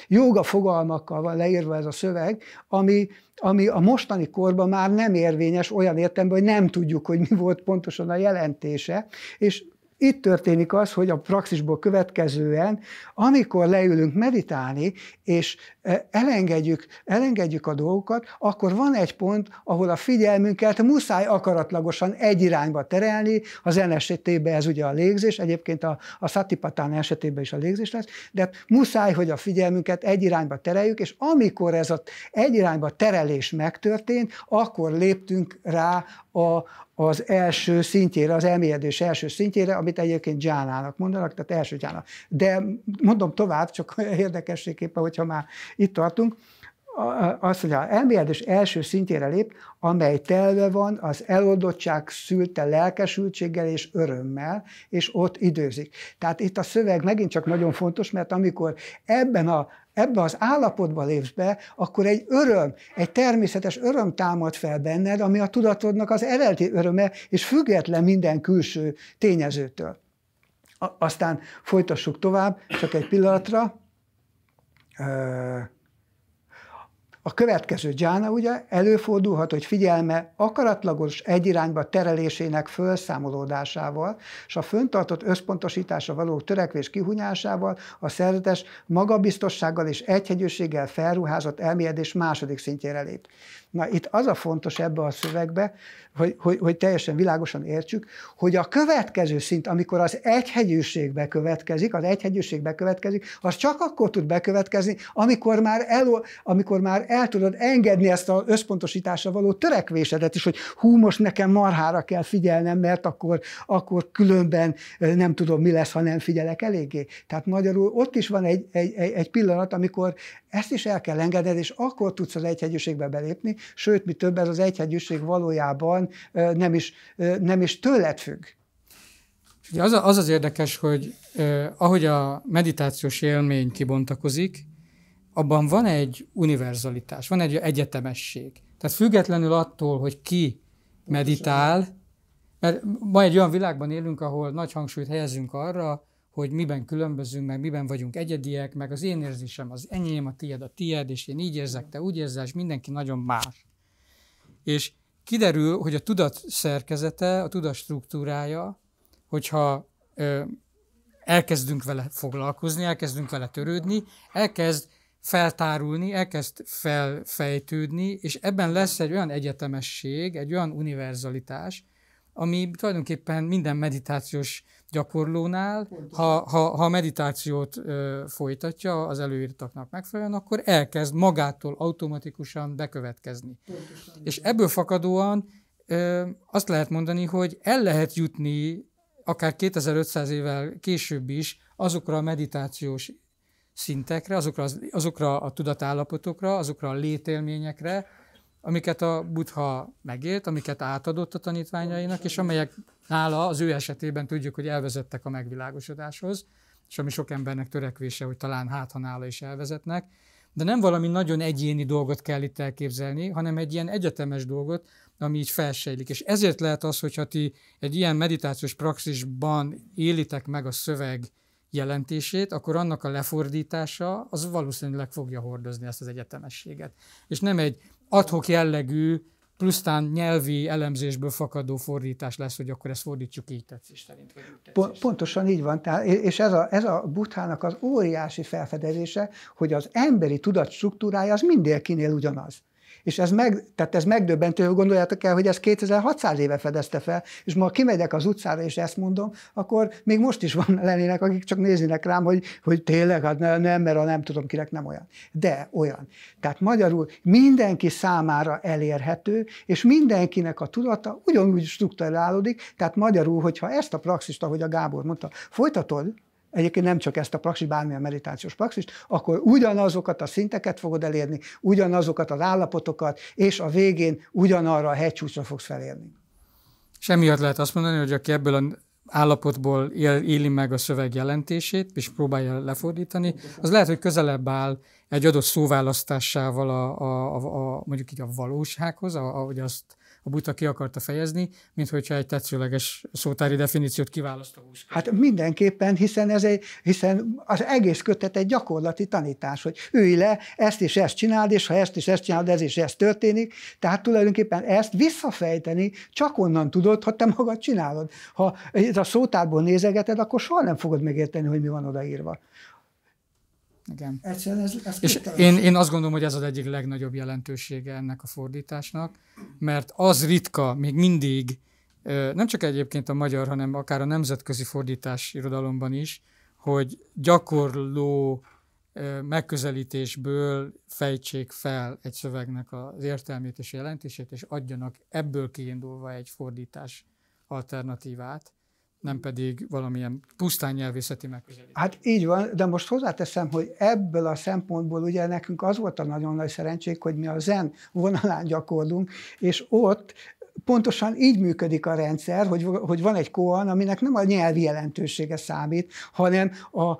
joga fogalmakkal van leírva ez a szöveg, ami, ami a mostani korban már nem érvényes olyan értelemben, hogy nem tudjuk, hogy mi volt pontosan a jelentése, és itt történik az, hogy a praxisból következően, amikor leülünk meditálni, és e, elengedjük, elengedjük a dolgokat, akkor van egy pont, ahol a figyelmünket muszáj akaratlagosan egy irányba terelni, az esetében ez ugye a légzés, egyébként a, a szatipatán esetében is a légzés lesz, de muszáj, hogy a figyelmünket egy irányba tereljük, és amikor ez az egy irányba terelés megtörtént, akkor léptünk rá a, az első szintjére, az elmélyedés első szintjére, amit egyébként gyánának mondanak, tehát első dzsána. De mondom tovább, csak érdekességképpen, hogyha már itt tartunk, azt mondja, elmélyedés első szintjére lép, amely telve van az eloldottság szülte lelkesültséggel és örömmel, és ott időzik. Tehát itt a szöveg megint csak nagyon fontos, mert amikor ebben a ebbe az állapotba lépsz be, akkor egy öröm, egy természetes öröm támad fel benned, ami a tudatodnak az eredeti öröme, és független minden külső tényezőtől. Aztán folytassuk tovább, csak egy pillanatra. A következő dzsána ugye előfordulhat, hogy figyelme akaratlagos egyirányba terelésének felszámolódásával és a föntartott összpontosításra való törekvés kihunyásával a szerzetes magabiztossággal és egyhegyőséggel felruházott elmélyedés második szintjére lép. Na itt az a fontos ebbe a szövegbe, hogy, hogy, hogy teljesen világosan értsük, hogy a következő szint, amikor az egyhegyűség bekövetkezik, az egyhegyűség bekövetkezik, az csak akkor tud bekövetkezni, amikor már el, amikor már el tudod engedni ezt az összpontosításra való törekvésedet is, hogy hú, most nekem marhára kell figyelnem, mert akkor, akkor különben nem tudom, mi lesz, ha nem figyelek eléggé. Tehát magyarul ott is van egy, egy, egy pillanat, amikor ezt is el kell engedned, és akkor tudsz az egyhegyűségbe belépni, sőt, mi több, ez az egyhegyűség valójában nem is, nem is tőled függ. Ugye az, az az érdekes, hogy eh, ahogy a meditációs élmény kibontakozik, abban van egy univerzalitás, van egy egyetemesség. Tehát függetlenül attól, hogy ki meditál, mert ma egy olyan világban élünk, ahol nagy hangsúlyt helyezünk arra, hogy miben különbözünk, meg miben vagyunk egyediek, meg az én érzésem az enyém, a tiéd a tiéd, és én így érzek, te úgy érzel, és mindenki nagyon más. És kiderül, hogy a tudat szerkezete, a tudat struktúrája, hogyha ö, elkezdünk vele foglalkozni, elkezdünk vele törődni, elkezd feltárulni, elkezd felfejtődni, és ebben lesz egy olyan egyetemesség, egy olyan univerzalitás, ami tulajdonképpen minden meditációs gyakorlónál, ha, ha, ha meditációt ö, folytatja az előírtaknak megfelelően, akkor elkezd magától automatikusan bekövetkezni. Pontosan. És ebből fakadóan ö, azt lehet mondani, hogy el lehet jutni akár 2500 évvel később is azokra a meditációs szintekre, azokra, az, azokra a tudatállapotokra, azokra a létélményekre, amiket a Buddha megélt, amiket átadott a tanítványainak, és amelyek nála az ő esetében tudjuk, hogy elvezettek a megvilágosodáshoz, és ami sok embernek törekvése, hogy talán hát, ha nála is elvezetnek. De nem valami nagyon egyéni dolgot kell itt elképzelni, hanem egy ilyen egyetemes dolgot, ami így felsejlik. És ezért lehet az, hogyha ti egy ilyen meditációs praxisban élitek meg a szöveg jelentését, akkor annak a lefordítása az valószínűleg fogja hordozni ezt az egyetemességet. És nem egy adhok jellegű, plusztán nyelvi elemzésből fakadó fordítás lesz, hogy akkor ezt fordítsuk így tetszés szerint. tetszés. Pont, pontosan így van, tehát, és ez a, ez a buthának az óriási felfedezése, hogy az emberi tudat struktúrája az mindenkinél ugyanaz. És ez, meg, tehát ez megdöbbentő, hogy gondoljátok el, hogy ez 2600 éve fedezte fel, és ma kimegyek az utcára, és ezt mondom, akkor még most is van lennének, akik csak néznének rám, hogy, hogy tényleg, hát nem, nem, mert a nem tudom kinek nem olyan. De olyan. Tehát magyarul mindenki számára elérhető, és mindenkinek a tudata ugyanúgy strukturálódik, tehát magyarul, hogyha ezt a praxist, ahogy a Gábor mondta, folytatod, egyébként nem csak ezt a praxis, bármilyen meditációs praxist, akkor ugyanazokat a szinteket fogod elérni, ugyanazokat az állapotokat, és a végén ugyanarra a hegycsúcsra fogsz felérni. Semmiatt lehet azt mondani, hogy aki ebből a állapotból él, éli meg a szöveg jelentését, és próbálja lefordítani, az lehet, hogy közelebb áll egy adott szóválasztásával a, a, a, a mondjuk így a valósághoz, ahogy azt a buta ki akarta fejezni, mint hogyha egy tetszőleges szótári definíciót kiválaszt a hús. Hát mindenképpen, hiszen, ez egy, hiszen az egész kötet egy gyakorlati tanítás, hogy ülj le, ezt és ezt csináld, és ha ezt és ezt csináld, ez és ez történik. Tehát tulajdonképpen ezt visszafejteni csak onnan tudod, ha te magad csinálod. Ha a szótárból nézegeted, akkor soha nem fogod megérteni, hogy mi van odaírva. Igen. Egyszerűen ez, ez És én, én azt gondolom, hogy ez az egyik legnagyobb jelentősége ennek a fordításnak, mert az ritka, még mindig, nem csak egyébként a magyar, hanem akár a nemzetközi fordítás irodalomban is, hogy gyakorló megközelítésből fejtsék fel egy szövegnek az értelmét és jelentését, és adjanak ebből kiindulva egy fordítás alternatívát nem pedig valamilyen pusztán nyelvészeti megközelítés. Hát így van, de most hozzáteszem, hogy ebből a szempontból ugye nekünk az volt a nagyon nagy szerencsénk, hogy mi a zen vonalán gyakorlunk, és ott pontosan így működik a rendszer, hogy, hogy van egy koan, aminek nem a nyelvi jelentősége számít, hanem a, a,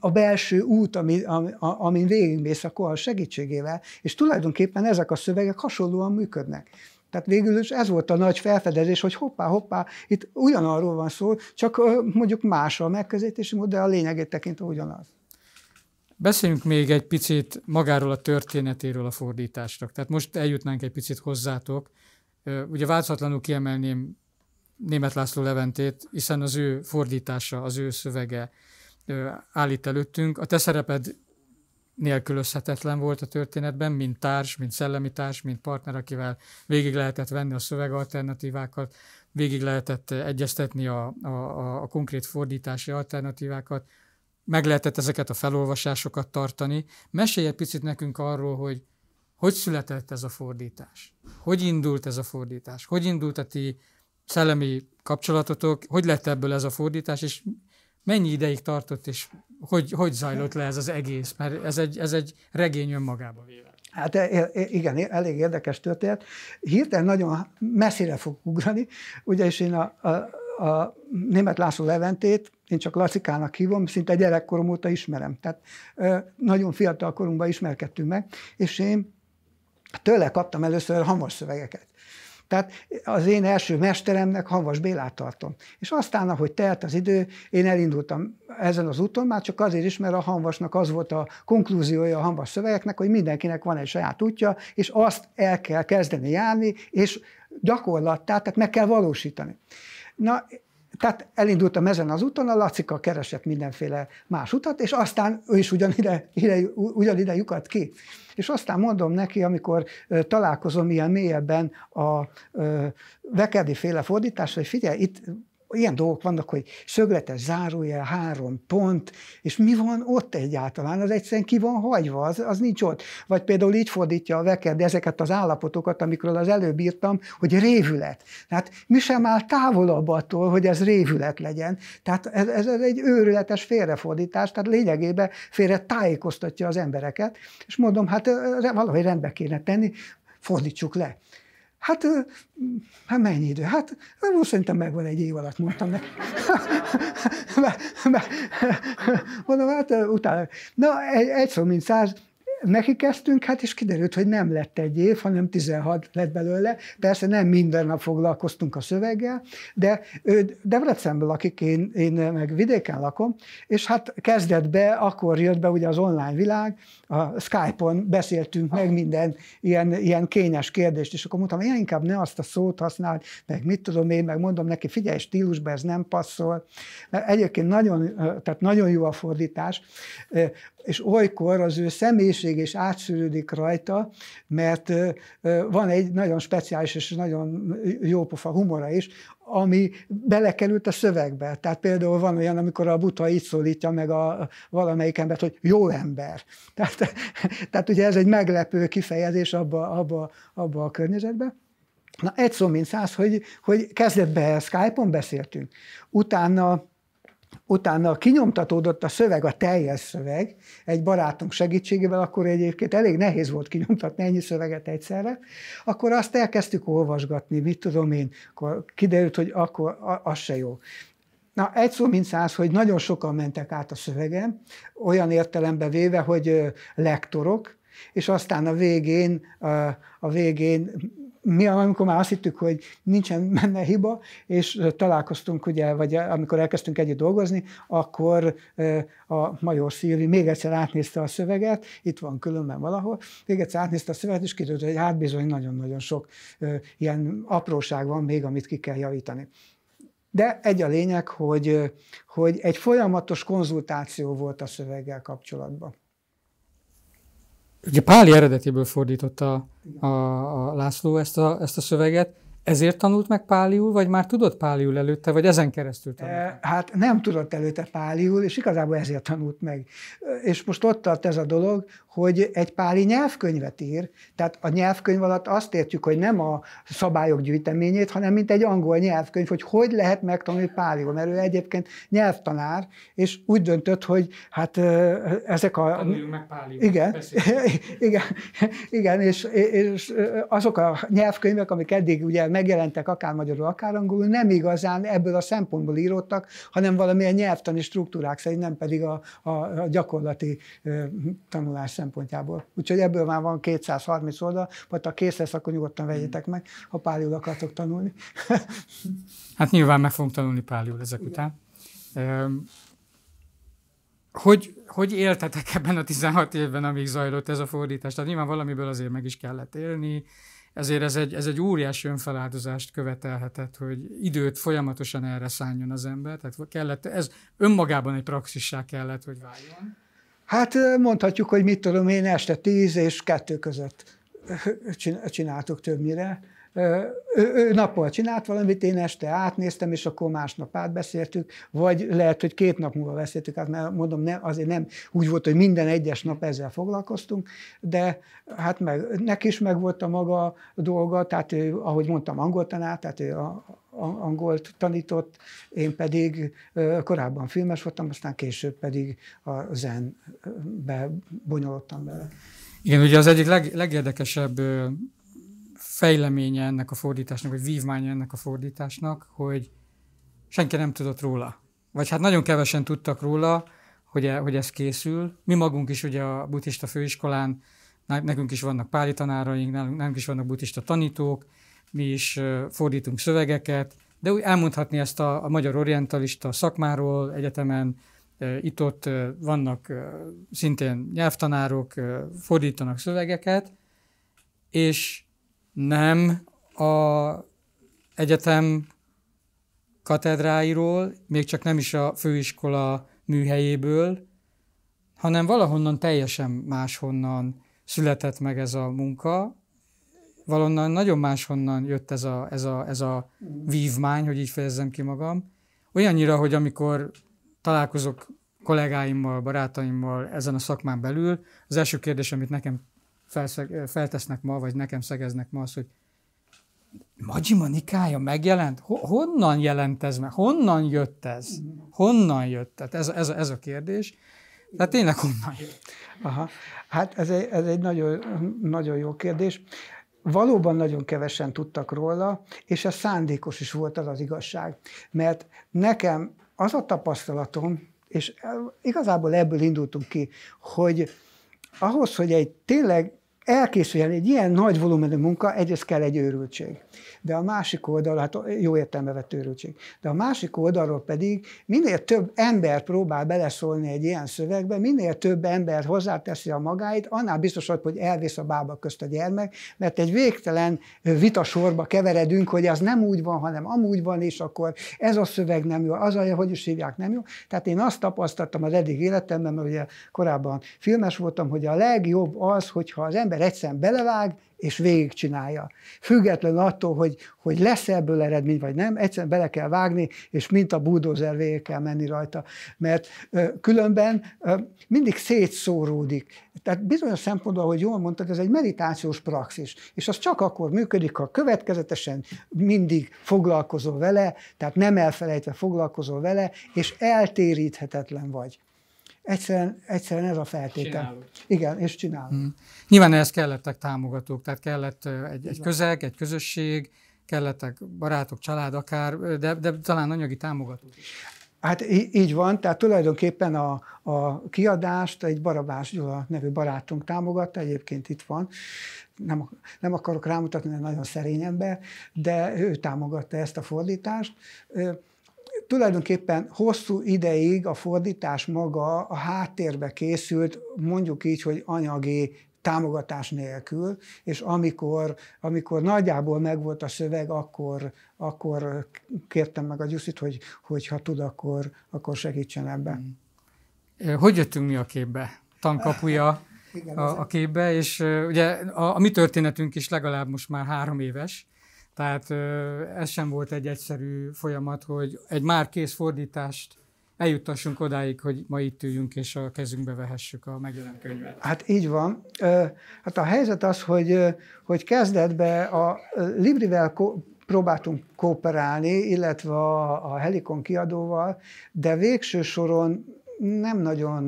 a belső út, ami, a, amin végigmész a koan segítségével, és tulajdonképpen ezek a szövegek hasonlóan működnek. Tehát végül is ez volt a nagy felfedezés, hogy hoppá, hoppá, itt ugyanarról van szó, csak mondjuk más a megközelítési mód, de a lényegét tekintve ugyanaz. Beszéljünk még egy picit magáról a történetéről a fordításnak. Tehát most eljutnánk egy picit hozzátok. Ugye változatlanul kiemelném német László Leventét, hiszen az ő fordítása, az ő szövege állít előttünk. A te szereped nélkülözhetetlen volt a történetben, mint társ, mint szellemi társ, mint partner, akivel végig lehetett venni a szövegalternatívákat, végig lehetett egyeztetni a, a, a konkrét fordítási alternatívákat, meg lehetett ezeket a felolvasásokat tartani. Mesélj egy picit nekünk arról, hogy hogy született ez a fordítás? Hogy indult ez a fordítás? Hogy indult a ti szellemi kapcsolatotok? Hogy lett ebből ez a fordítás? És Mennyi ideig tartott, és hogy, hogy zajlott le ez az egész? Mert ez egy, ez egy regény önmagába véve. Hát igen, elég érdekes történet. Hirtelen nagyon messzire fog ugrani, ugyanis én a, a, a német László Leventét, én csak Lacikának hívom, szinte gyerekkorom óta ismerem. Tehát nagyon fiatal korunkban ismerkedtünk meg, és én tőle kaptam először hamos szövegeket. Tehát az én első mesteremnek Havas Bélát tartom. És aztán, ahogy telt az idő, én elindultam ezen az úton, már csak azért is, mert a Hanvasnak az volt a konklúziója a Hanvas szövegeknek, hogy mindenkinek van egy saját útja, és azt el kell kezdeni járni, és gyakorlattá, tehát meg kell valósítani. Na, tehát elindultam ezen az úton, a Lacika keresett mindenféle más utat, és aztán ő is ugyanide, ide, ugyanide lyukadt ki. És aztán mondom neki, amikor találkozom ilyen mélyebben a Vekedi féle fordításra, hogy figyelj, itt ilyen dolgok vannak, hogy szögletes zárója, három pont, és mi van ott egyáltalán? Az egyszerűen ki van hagyva, az, az nincs ott. Vagy például így fordítja a veked ezeket az állapotokat, amikről az előbb írtam, hogy révület. Tehát mi sem áll távolabb attól, hogy ez révület legyen. Tehát ez, ez, ez egy őrületes félrefordítás, tehát lényegében félre tájékoztatja az embereket, és mondom, hát valahogy rendbe kéne tenni, fordítsuk le. Hát, hát mennyi idő? Hát most szerintem megvan egy év alatt, mondtam neki. Mondom, hát utána. Na, egy, egy szó, mint száz, neki kezdtünk, hát és kiderült, hogy nem lett egy év, hanem 16 lett belőle. Persze nem minden nap foglalkoztunk a szöveggel, de ő Debrecenből, lakik, én, én meg vidéken lakom, és hát kezdett be, akkor jött be ugye az online világ, a Skype-on beszéltünk meg minden ilyen, ilyen kényes kérdést, és akkor mondtam, én inkább ne azt a szót használj, meg mit tudom én, meg mondom neki, figyelj, stílusban ez nem passzol. Mert egyébként nagyon, tehát nagyon jó a fordítás és olykor az ő személyiség is átszűrődik rajta, mert van egy nagyon speciális és nagyon jópofa humora is, ami belekerült a szövegbe. Tehát például van olyan, amikor a buta így szólítja meg a valamelyik embert, hogy jó ember. Tehát, tehát ugye ez egy meglepő kifejezés abba, abba, abba a környezetben. Na, egy szó mint száz, hogy, hogy kezdetben Skype-on beszéltünk. Utána utána kinyomtatódott a szöveg, a teljes szöveg, egy barátunk segítségével, akkor egyébként elég nehéz volt kinyomtatni ennyi szöveget egyszerre, akkor azt elkezdtük olvasgatni, mit tudom én, akkor kiderült, hogy akkor az se jó. Na, egy szó mint száz, hogy nagyon sokan mentek át a szövegen olyan értelembe véve, hogy lektorok, és aztán a végén, a végén mi, amikor már azt hittük, hogy nincsen menne hiba, és találkoztunk, ugye, vagy amikor elkezdtünk együtt dolgozni, akkor a Major Szilvi még egyszer átnézte a szöveget, itt van különben valahol, még egyszer átnézte a szöveget, és kiderült, hogy hát bizony nagyon-nagyon sok ilyen apróság van még, amit ki kell javítani. De egy a lényeg, hogy, hogy egy folyamatos konzultáció volt a szöveggel kapcsolatban ugye Páli eredetéből fordította a, a László ezt a, ezt a szöveget, ezért tanult meg Páliul, vagy már tudott Páliul előtte, vagy ezen keresztül tanult? E, hát nem tudott előtte Páliul, és igazából ezért tanult meg. E, és most ott tart ez a dolog, hogy egy páli nyelvkönyvet ír, tehát a nyelvkönyv alatt azt értjük, hogy nem a szabályok gyűjteményét, hanem mint egy angol nyelvkönyv, hogy hogy lehet megtanulni páliul, mert ő egyébként nyelvtanár, és úgy döntött, hogy hát e, ezek a... Tanuljunk meg páliul. Igen, igen, igen, és, és azok a nyelvkönyvek, amik eddig ugye megjelentek akár magyarul, akár angolul, nem igazán ebből a szempontból íródtak, hanem valamilyen nyelvtani struktúrák szerint, nem pedig a, a, a gyakorlati e, tanulás szempontjából. Úgyhogy ebből már van 230 oldal, vagy ha kész lesz, akkor nyugodtan vegyétek meg, ha páliul akartok tanulni. hát nyilván meg fogunk tanulni páliul ezek Igen. után. Hogy, hogy éltetek ebben a 16 évben, amíg zajlott ez a fordítás? Tehát nyilván valamiből azért meg is kellett élni, ezért ez egy, ez egy óriási önfeláldozást követelhetett, hogy időt folyamatosan erre szálljon az ember. Tehát kellett, ez önmagában egy praxissá kellett, hogy váljon. Hát mondhatjuk, hogy mit tudom én, este 10 és kettő között csináltuk többnyire ő, ő nappal csinált valamit, én este átnéztem, és akkor másnap átbeszéltük, vagy lehet, hogy két nap múlva beszéltük át, mert mondom, ne, azért nem úgy volt, hogy minden egyes nap ezzel foglalkoztunk, de hát meg, neki is meg volt a maga dolga, tehát ő, ahogy mondtam, angol tehát ő a, angolt tanított, én pedig korábban filmes voltam, aztán később pedig a zenbe bonyolottam bele. Igen, ugye az egyik leg, legérdekesebb fejleménye ennek a fordításnak, vagy vívmánya ennek a fordításnak, hogy senki nem tudott róla. Vagy hát nagyon kevesen tudtak róla, hogy, e, hogy ez készül. Mi magunk is ugye a buddhista főiskolán, nekünk is vannak páli tanáraink, nekünk is vannak buddhista tanítók, mi is fordítunk szövegeket, de úgy elmondhatni ezt a, a magyar orientalista szakmáról, egyetemen, itt-ott vannak szintén nyelvtanárok, fordítanak szövegeket, és nem a egyetem katedráiról, még csak nem is a főiskola műhelyéből, hanem valahonnan teljesen máshonnan született meg ez a munka, valonnan nagyon máshonnan jött ez a, ez a, ez a vívmány, hogy így fejezzem ki magam. Olyannyira, hogy amikor találkozok kollégáimmal, barátaimmal ezen a szakmán belül, az első kérdés, amit nekem felszeg, feltesznek ma, vagy nekem szegeznek ma az, hogy Magyima Nikája megjelent? Honnan jelent ez meg? Honnan jött ez? Honnan jött? Tehát ez, ez, ez a kérdés. Tehát tényleg honnan jött? Aha. Hát ez egy, ez egy nagyon, nagyon jó kérdés. Valóban nagyon kevesen tudtak róla, és ez szándékos is volt az az igazság. Mert nekem az a tapasztalatom, és igazából ebből indultunk ki, hogy ahhoz, hogy egy tényleg elkészüljen egy ilyen nagy volumenű munka, egyrészt kell egy őrültség de a másik oldal, hát jó értelme vett őrültség, de a másik oldalról pedig minél több ember próbál beleszólni egy ilyen szövegbe, minél több ember hozzáteszi a magáit, annál biztos, hogy elvész a bába közt a gyermek, mert egy végtelen vitasorba keveredünk, hogy az nem úgy van, hanem amúgy van, és akkor ez a szöveg nem jó, az a, hogy is hívják, nem jó. Tehát én azt tapasztaltam az eddig életemben, mert ugye korábban filmes voltam, hogy a legjobb az, hogyha az ember egyszer belevág, és végigcsinálja. Független attól, hogy, hogy lesz ebből eredmény, vagy nem, egyszerűen bele kell vágni, és mint a búdózer végig kell menni rajta, mert különben mindig szétszóródik. Tehát bizonyos szempontból, ahogy jól mondtad, ez egy meditációs praxis, és az csak akkor működik, ha következetesen mindig foglalkozol vele, tehát nem elfelejtve foglalkozol vele, és eltéríthetetlen vagy. Egyszerűen, egyszerűen ez a feltétel. Csinálod. Igen, és csinálunk. Hmm. Nyilván ehhez kellettek támogatók, tehát kellett egy, egy közeg, egy közösség, kellettek barátok, család akár, de, de talán anyagi támogatók is. Hát így van, tehát tulajdonképpen a, a kiadást egy Barabás Gyula nevű barátunk támogatta, egyébként itt van, nem, nem akarok rámutatni, mert nagyon szerény ember, de ő támogatta ezt a fordítást tulajdonképpen hosszú ideig a fordítás maga a háttérbe készült, mondjuk így, hogy anyagi támogatás nélkül, és amikor, amikor nagyjából megvolt a szöveg, akkor, akkor kértem meg a Gyuszit, hogy, hogy ha tud, akkor, akkor segítsen ebben. Mm. Hogy jöttünk mi a képbe? Tankapuja Igen, a, a képbe, és ugye a, a mi történetünk is legalább most már három éves, tehát ez sem volt egy egyszerű folyamat, hogy egy már kész fordítást eljuttassunk odáig, hogy ma itt üljünk és a kezünkbe vehessük a megjelent könyvet. Hát így van. Hát a helyzet az, hogy, hogy kezdetben a Librivel próbáltunk kooperálni, illetve a, a Helikon kiadóval, de végső soron nem nagyon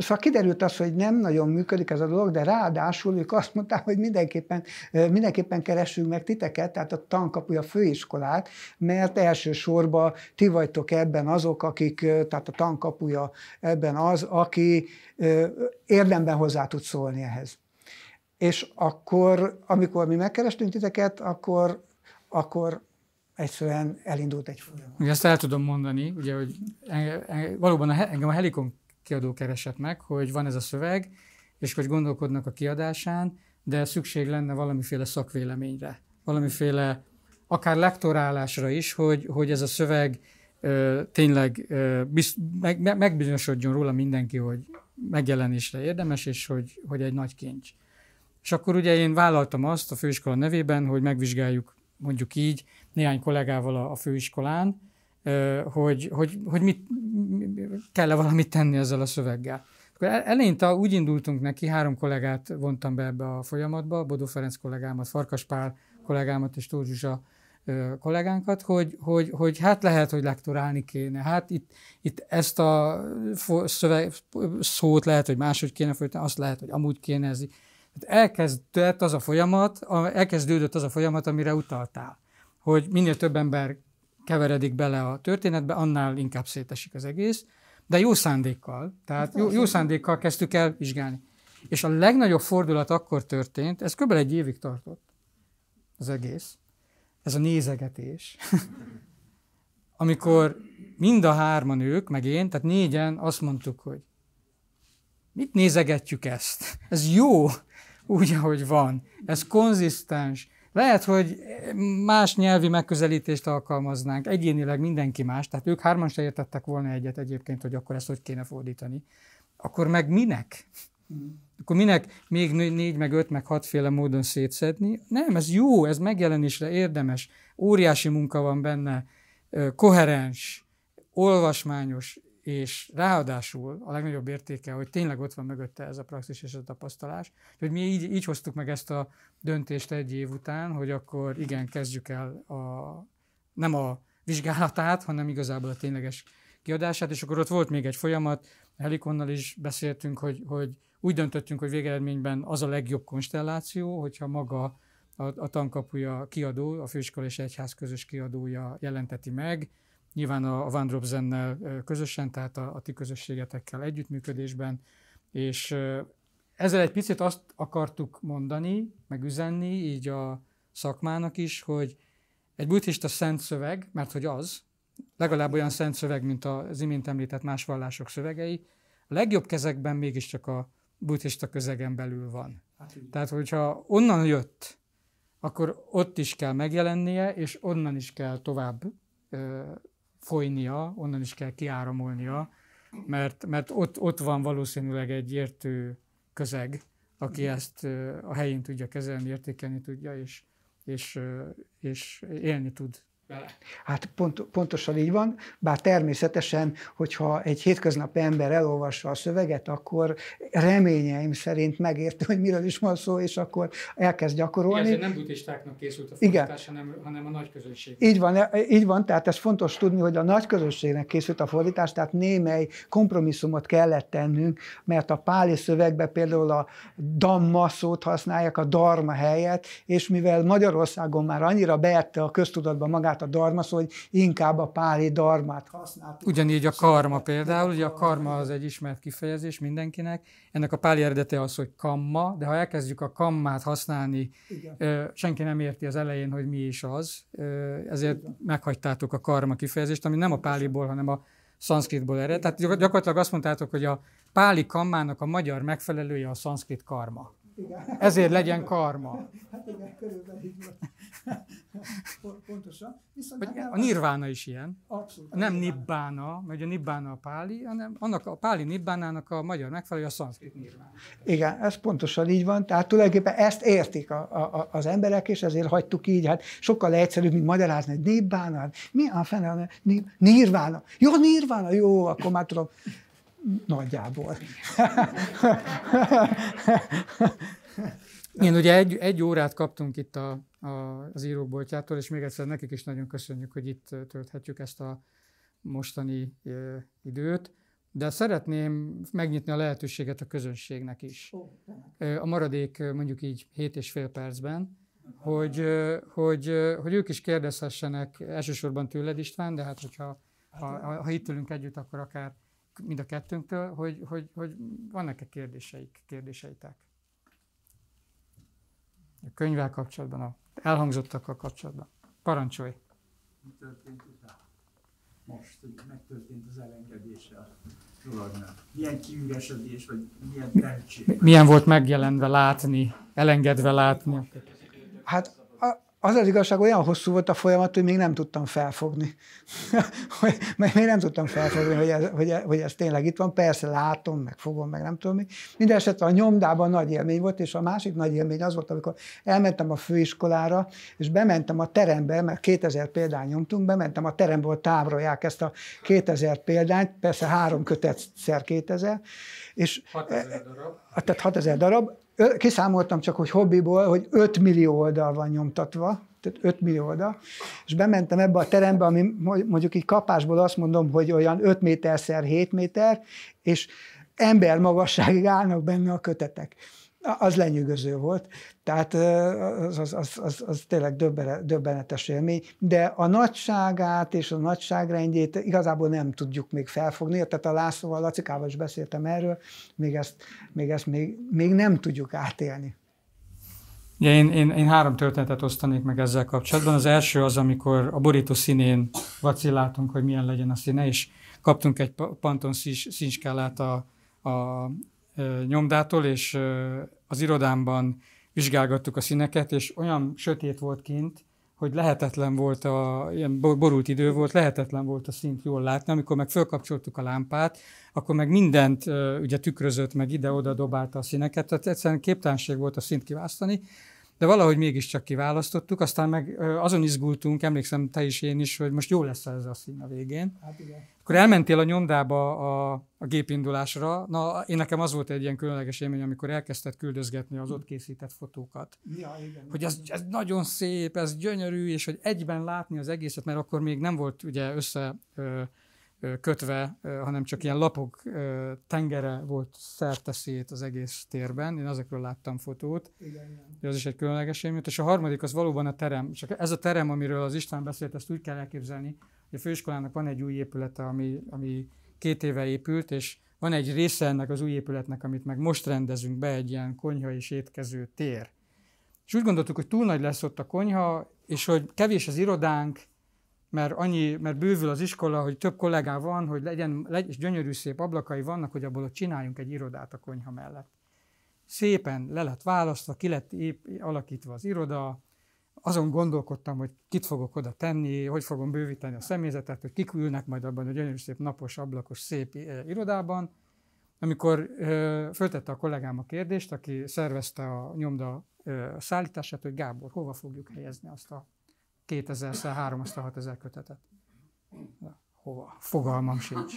Szóval kiderült az, hogy nem nagyon működik ez a dolog, de ráadásul ők azt mondták, hogy mindenképpen, mindenképpen keresünk meg titeket, tehát a tankapuja főiskolát, mert elsősorban ti vagytok ebben azok, akik, tehát a tankapuja ebben az, aki érdemben hozzá tud szólni ehhez. És akkor, amikor mi megkerestünk titeket, akkor, akkor egyszerűen elindult egy folyamat. Ugye ezt el tudom mondani, ugye, hogy enge, enge, valóban a, engem a Helikon kiadó keresett meg, hogy van ez a szöveg, és hogy gondolkodnak a kiadásán, de szükség lenne valamiféle szakvéleményre, valamiféle akár lektorálásra is, hogy, hogy ez a szöveg ö, tényleg ö, bizt, meg, meg, megbizonyosodjon róla mindenki, hogy megjelenésre érdemes, és hogy, hogy egy nagy kincs. És akkor ugye én vállaltam azt a főiskola nevében, hogy megvizsgáljuk mondjuk így néhány kollégával a, a főiskolán, hogy, hogy, hogy mit, kell-e valamit tenni ezzel a szöveggel. Akkor eleinte úgy indultunk neki, három kollégát vontam be ebbe a folyamatba, Bodó Ferenc kollégámat, Farkas Pál kollégámat és Tóth Zsuzsa kollégánkat, hogy, hogy, hogy hát lehet, hogy lektorálni kéne, hát itt, itt ezt a szöveg, szót lehet, hogy máshogy kéne folytatni, azt lehet, hogy amúgy kéne ez. Tehát az a folyamat, elkezdődött az a folyamat, amire utaltál, hogy minél több ember keveredik bele a történetbe, annál inkább szétesik az egész, de jó szándékkal, tehát jó, jó szándékkal kezdtük el vizsgálni. És a legnagyobb fordulat akkor történt, ez kb. egy évig tartott az egész, ez a nézegetés, amikor mind a hárman ők, meg én, tehát négyen azt mondtuk, hogy mit nézegetjük ezt? Ez jó, úgy, ahogy van. Ez konzisztens, lehet, hogy más nyelvi megközelítést alkalmaznánk, egyénileg mindenki más, tehát ők hárman se értettek volna egyet egyébként, hogy akkor ezt hogy kéne fordítani. Akkor meg minek? Akkor minek még négy, meg öt, meg hatféle módon szétszedni? Nem, ez jó, ez megjelenésre érdemes, óriási munka van benne, koherens, olvasmányos, és ráadásul a legnagyobb értéke, hogy tényleg ott van mögötte ez a praxis és a tapasztalás, hogy mi így, így hoztuk meg ezt a döntést egy év után, hogy akkor igen, kezdjük el a, nem a vizsgálatát, hanem igazából a tényleges kiadását, és akkor ott volt még egy folyamat, Helikonnal is beszéltünk, hogy, hogy úgy döntöttünk, hogy végeredményben az a legjobb konstelláció, hogyha maga a, a tankapuja kiadó, a főiskola és egyház közös kiadója jelenteti meg, Nyilván a, a Vandrop Zennel közösen, tehát a, a ti közösségetekkel együttműködésben, és ezzel egy picit azt akartuk mondani, meg üzenni így a szakmának is, hogy egy buddhista szent szöveg, mert hogy az, legalább olyan szent szöveg, mint az imént említett más vallások szövegei, a legjobb kezekben mégiscsak a buddhista közegen belül van. Hát, Tehát, hogyha onnan jött, akkor ott is kell megjelennie, és onnan is kell tovább folynia, onnan is kell kiáramolnia, mert, mert ott, ott van valószínűleg egy értő közeg, aki ezt a helyén tudja kezelni, értékelni tudja, és, és, és élni tud vele. Hát pont, pontosan így van, bár természetesen, hogyha egy hétköznapi ember elolvassa a szöveget, akkor reményeim szerint megérti, hogy miről is van szó, és akkor elkezd gyakorolni. Ezért nem buddhistáknak készült a fordítás, Igen. hanem, hanem a nagy közönség. Így van, így van, tehát ez fontos tudni, hogy a nagy közönségnek készült a fordítás, tehát némely kompromisszumot kellett tennünk, mert a páli szövegbe például a damma szót használják a darma helyett, és mivel Magyarországon már annyira beette a köztudatba magát a darma, szóval hogy inkább a páli darmát használtuk. Ugyanígy a karma például, ugye a karma az egy ismert kifejezés mindenkinek, ennek a páli eredete az, hogy kamma, de ha elkezdjük a kammát használni, Igen. senki nem érti az elején, hogy mi is az, ezért Igen. meghagytátok a karma kifejezést, ami nem a páliból, hanem a szanszkritból ered. Tehát gyakorlatilag azt mondtátok, hogy a páli kammának a magyar megfelelője a szanszkrit karma. Igen. Ezért legyen karma. Hát igen, körülbelül így van. Pontosan. Viszont hát a nirvána is ilyen. Abszolút. Nem nibbána, mert a nibbána a páli, hanem annak a páli nibbánának a magyar megfelelő a szanszkrit nirvána. Igen, ez pontosan így van. Tehát tulajdonképpen ezt értik a, a, az emberek, és ezért hagytuk így. Hát sokkal egyszerűbb, mint magyarázni, hogy nibbána. Hát mi a fene? Nirvána. Jó, nirvána. Jó, akkor már tudom. Nagyjából. Én ugye egy, egy órát kaptunk itt a, a, az íróboltjától, és még egyszer nekik is nagyon köszönjük, hogy itt tölthetjük ezt a mostani e, időt. De szeretném megnyitni a lehetőséget a közönségnek is. A maradék mondjuk így 7 és fél percben, hogy, hogy, hogy ők is kérdezhessenek elsősorban tőled István, de hát hogyha hát ha, ha, ha itt ülünk együtt, akkor akár mind a kettőnktől, hogy, hogy, hogy vannak-e kérdéseik, kérdéseitek? a könyvvel kapcsolatban, a elhangzottakkal kapcsolatban. Parancsolj! Mi történt utána? Most, hogy megtörtént az elengedése a dolognak. Milyen kiüresedés, vagy milyen tehetség? Milyen volt megjelenve látni, elengedve látni? Hát az az igazság, olyan hosszú volt a folyamat, hogy még nem tudtam felfogni. még nem tudtam felfogni, hogy ez, hogy, ez, hogy ez tényleg itt van. Persze látom, meg fogom, meg nem tudom mi. Mindenesetre a nyomdában nagy élmény volt, és a másik nagy élmény az volt, amikor elmentem a főiskolára, és bementem a terembe, mert 2000 példányt nyomtunk, bementem a terembe, ahol távrolják ezt a 2000 példányt, persze három kötetszer 2000, és... 6000 darab. E, e, tehát 6000 darab, kiszámoltam csak, hogy hobbiból, hogy 5 millió oldal van nyomtatva, tehát 5 millió oldal, és bementem ebbe a terembe, ami mondjuk így kapásból azt mondom, hogy olyan 5 méterszer 7 méter, és ember magasságig állnak benne a kötetek az lenyűgöző volt. Tehát az, az, az, az, az tényleg döbbenetes élmény, de a nagyságát és a nagyságrendjét igazából nem tudjuk még felfogni, tehát a Lászlóval, Lacikával is beszéltem erről, még ezt még, ezt még, még nem tudjuk átélni. Ja, én, én, én három történetet osztanék meg ezzel kapcsolatban. Az első az, amikor a borító színén vacilláltunk, hogy milyen legyen a színe, és kaptunk egy Panton színskálát a, a nyomdától, és az irodámban vizsgálgattuk a színeket, és olyan sötét volt kint, hogy lehetetlen volt a, ilyen borult idő volt, lehetetlen volt a szint jól látni, amikor meg fölkapcsoltuk a lámpát, akkor meg mindent ugye tükrözött, meg ide-oda dobálta a színeket, tehát egyszerűen képtelenség volt a szint kiválasztani, de valahogy mégiscsak kiválasztottuk, aztán meg azon izgultunk, emlékszem te is én is, hogy most jó lesz ez a szín a végén. Hát igen. Akkor elmentél a nyomdába a, a gépindulásra, na én nekem az volt egy ilyen különleges élmény, amikor elkezdted küldözgetni az ott készített fotókat. Ja, igen. Hogy ez, ez nagyon szép, ez gyönyörű, és hogy egyben látni az egészet, mert akkor még nem volt ugye össze ö, kötve, hanem csak ilyen lapok tengere volt szerteszét az egész térben. Én azokról láttam fotót. Igen, az is egy különleges élmény. És a harmadik az valóban a terem. Csak ez a terem, amiről az István beszélt, ezt úgy kell elképzelni, hogy a főiskolának van egy új épülete, ami, ami két éve épült, és van egy része ennek az új épületnek, amit meg most rendezünk be, egy ilyen konyha és étkező tér. És úgy gondoltuk, hogy túl nagy lesz ott a konyha, és hogy kevés az irodánk, mert, annyi, mert bővül az iskola, hogy több kollégá van, hogy legyen, legyen, és gyönyörű szép ablakai vannak, hogy abból ott csináljunk egy irodát a konyha mellett. Szépen le lett választva, ki lett épp alakítva az iroda, azon gondolkodtam, hogy kit fogok oda tenni, hogy fogom bővíteni a személyzetet, hogy kik ülnek majd abban a gyönyörű szép napos, ablakos, szép eh, irodában. Amikor ö, eh, föltette a kollégám a kérdést, aki szervezte a nyomda ö, eh, szállítását, hogy Gábor, hova fogjuk helyezni azt a 2000-szer, 3000 kötetet. hova? Fogalmam sincs.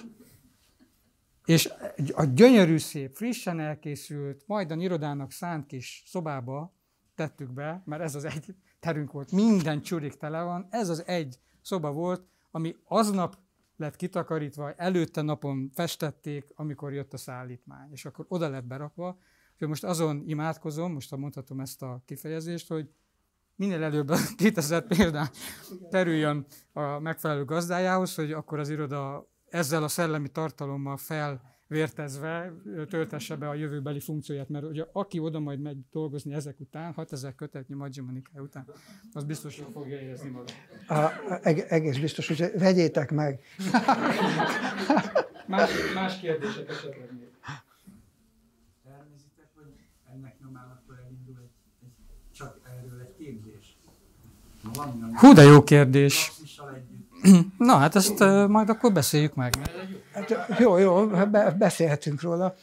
És a gyönyörű szép, frissen elkészült, majdan irodának szánt kis szobába tettük be, mert ez az egy terünk volt, minden csurik tele van, ez az egy szoba volt, ami aznap lett kitakarítva, előtte napon festették, amikor jött a szállítmány, és akkor oda lett berakva, hogy most azon imádkozom, most ha mondhatom ezt a kifejezést, hogy minél előbb a 2000 példán kerüljön a megfelelő gazdájához, hogy akkor az iroda ezzel a szellemi tartalommal felvértezve töltesse be a jövőbeli funkcióját, mert ugye aki oda majd megy dolgozni ezek után, 6000 kötetnyi Magyimonika után, az biztos, hogy fogja érezni magát. A, egész biztos, hogy vegyétek meg. más, más kérdések esetleg még. Hú, de jó kérdés. Na, hát ezt uh, majd akkor beszéljük meg. Hát, jó, jó, hát be, beszélhetünk róla.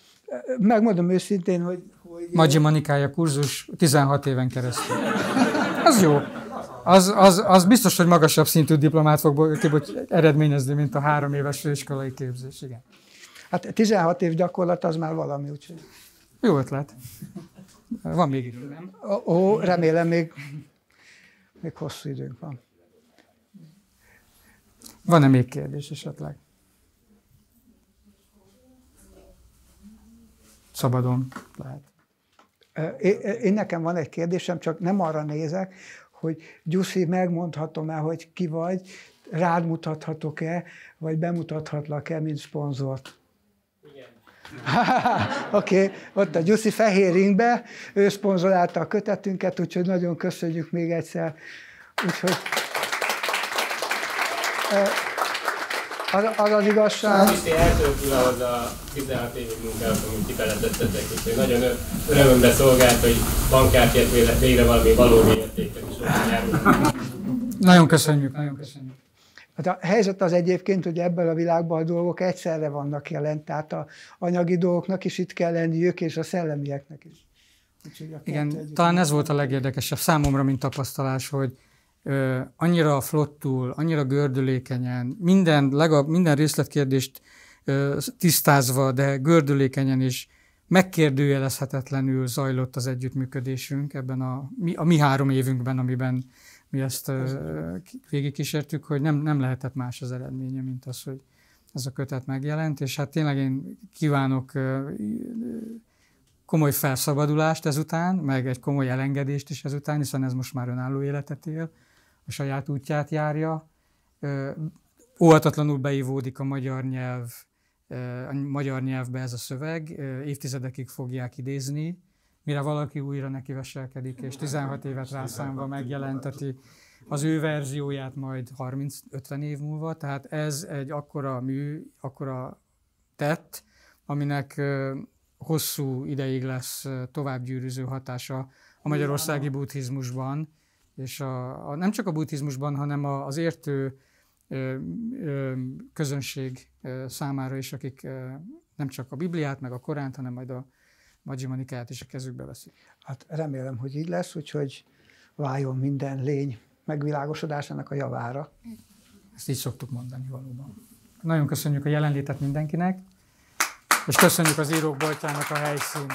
Megmondom őszintén, hogy... hogy Magyi Manikája kurzus 16 éven keresztül. Az jó. Az, az, az biztos, hogy magasabb szintű diplomát fog eredményezni, mint a három éves főiskolai képzés, igen. Hát 16 év gyakorlat az már valami, úgyhogy... Jó ötlet. Van még idő, nem? Ó, remélem még még hosszú időnk van. Van-e még kérdés esetleg? Szabadon lehet. É, én nekem van egy kérdésem, csak nem arra nézek, hogy Gyuszi, megmondhatom-e, hogy ki vagy, rád mutathatok-e, vagy bemutathatlak-e, mint szponzort? Oké, okay. ott a Gyuszi fehéringbe, ő szponzorálta a kötetünket, úgyhogy nagyon köszönjük még egyszer. Úgyhogy... Eh, az, az az igazság. Kicsi eltöltül ahhoz a 16 évig munkához, amit ti beletettetek, és nagyon örömömbe szolgált, hogy bankkártyát végre valami valódi értéket is Nagyon köszönjük, nagyon köszönjük. Hát a helyzet az egyébként, hogy ebben a világban a dolgok egyszerre vannak jelent, tehát a anyagi dolgoknak is itt kell lenniük, és a szellemieknek is. Igen, talán ez volt a legérdekesebb számomra, mint tapasztalás, hogy ö, annyira flottul, annyira gördülékenyen, minden, legalább, minden részletkérdést ö, tisztázva, de gördülékenyen is megkérdőjelezhetetlenül zajlott az együttműködésünk ebben a mi, a mi három évünkben, amiben mi ezt végigkísértük, hogy nem, nem lehetett más az eredménye, mint az, hogy ez a kötet megjelent, és hát tényleg én kívánok komoly felszabadulást ezután, meg egy komoly elengedést is ezután, hiszen ez most már önálló életet él, a saját útját járja, óhatatlanul beivódik a magyar nyelv, a magyar nyelvbe ez a szöveg, évtizedekig fogják idézni, mire valaki újra veselkedik, és 16 évet rászámva megjelenteti az ő verzióját majd 30-50 év múlva, tehát ez egy akkora mű, akkora tett, aminek hosszú ideig lesz gyűrűző hatása a magyarországi buddhizmusban, és a, a, nem csak a buddhizmusban, hanem a, az értő ö, ö, közönség ö, számára is, akik ö, nem csak a Bibliát, meg a Koránt, hanem majd a Magymanikát is a kezükbe veszik. Hát remélem, hogy így lesz, úgyhogy váljon minden lény megvilágosodásának a javára. Ezt így szoktuk mondani valóban. Nagyon köszönjük a jelenlétet mindenkinek, és köszönjük az írók boltjának a helyszínt.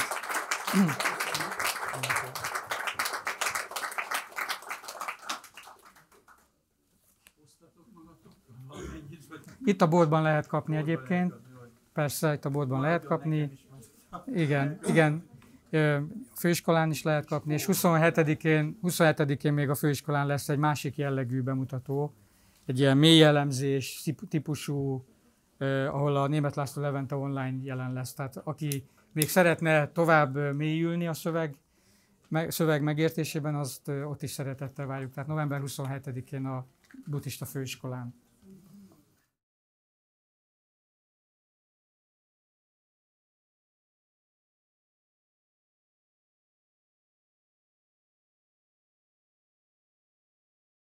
Itt a boltban lehet kapni egyébként. Persze, itt a boltban lehet kapni. Igen, igen. Főiskolán is lehet kapni, és 27-én, 27-én még a főiskolán lesz egy másik jellegű bemutató, egy ilyen mély elemzés típusú, ahol a Német László Levente online jelen lesz. Tehát aki még szeretne tovább mélyülni a szöveg, szöveg megértésében, azt ott is szeretettel várjuk. Tehát november 27-én a buddhista főiskolán.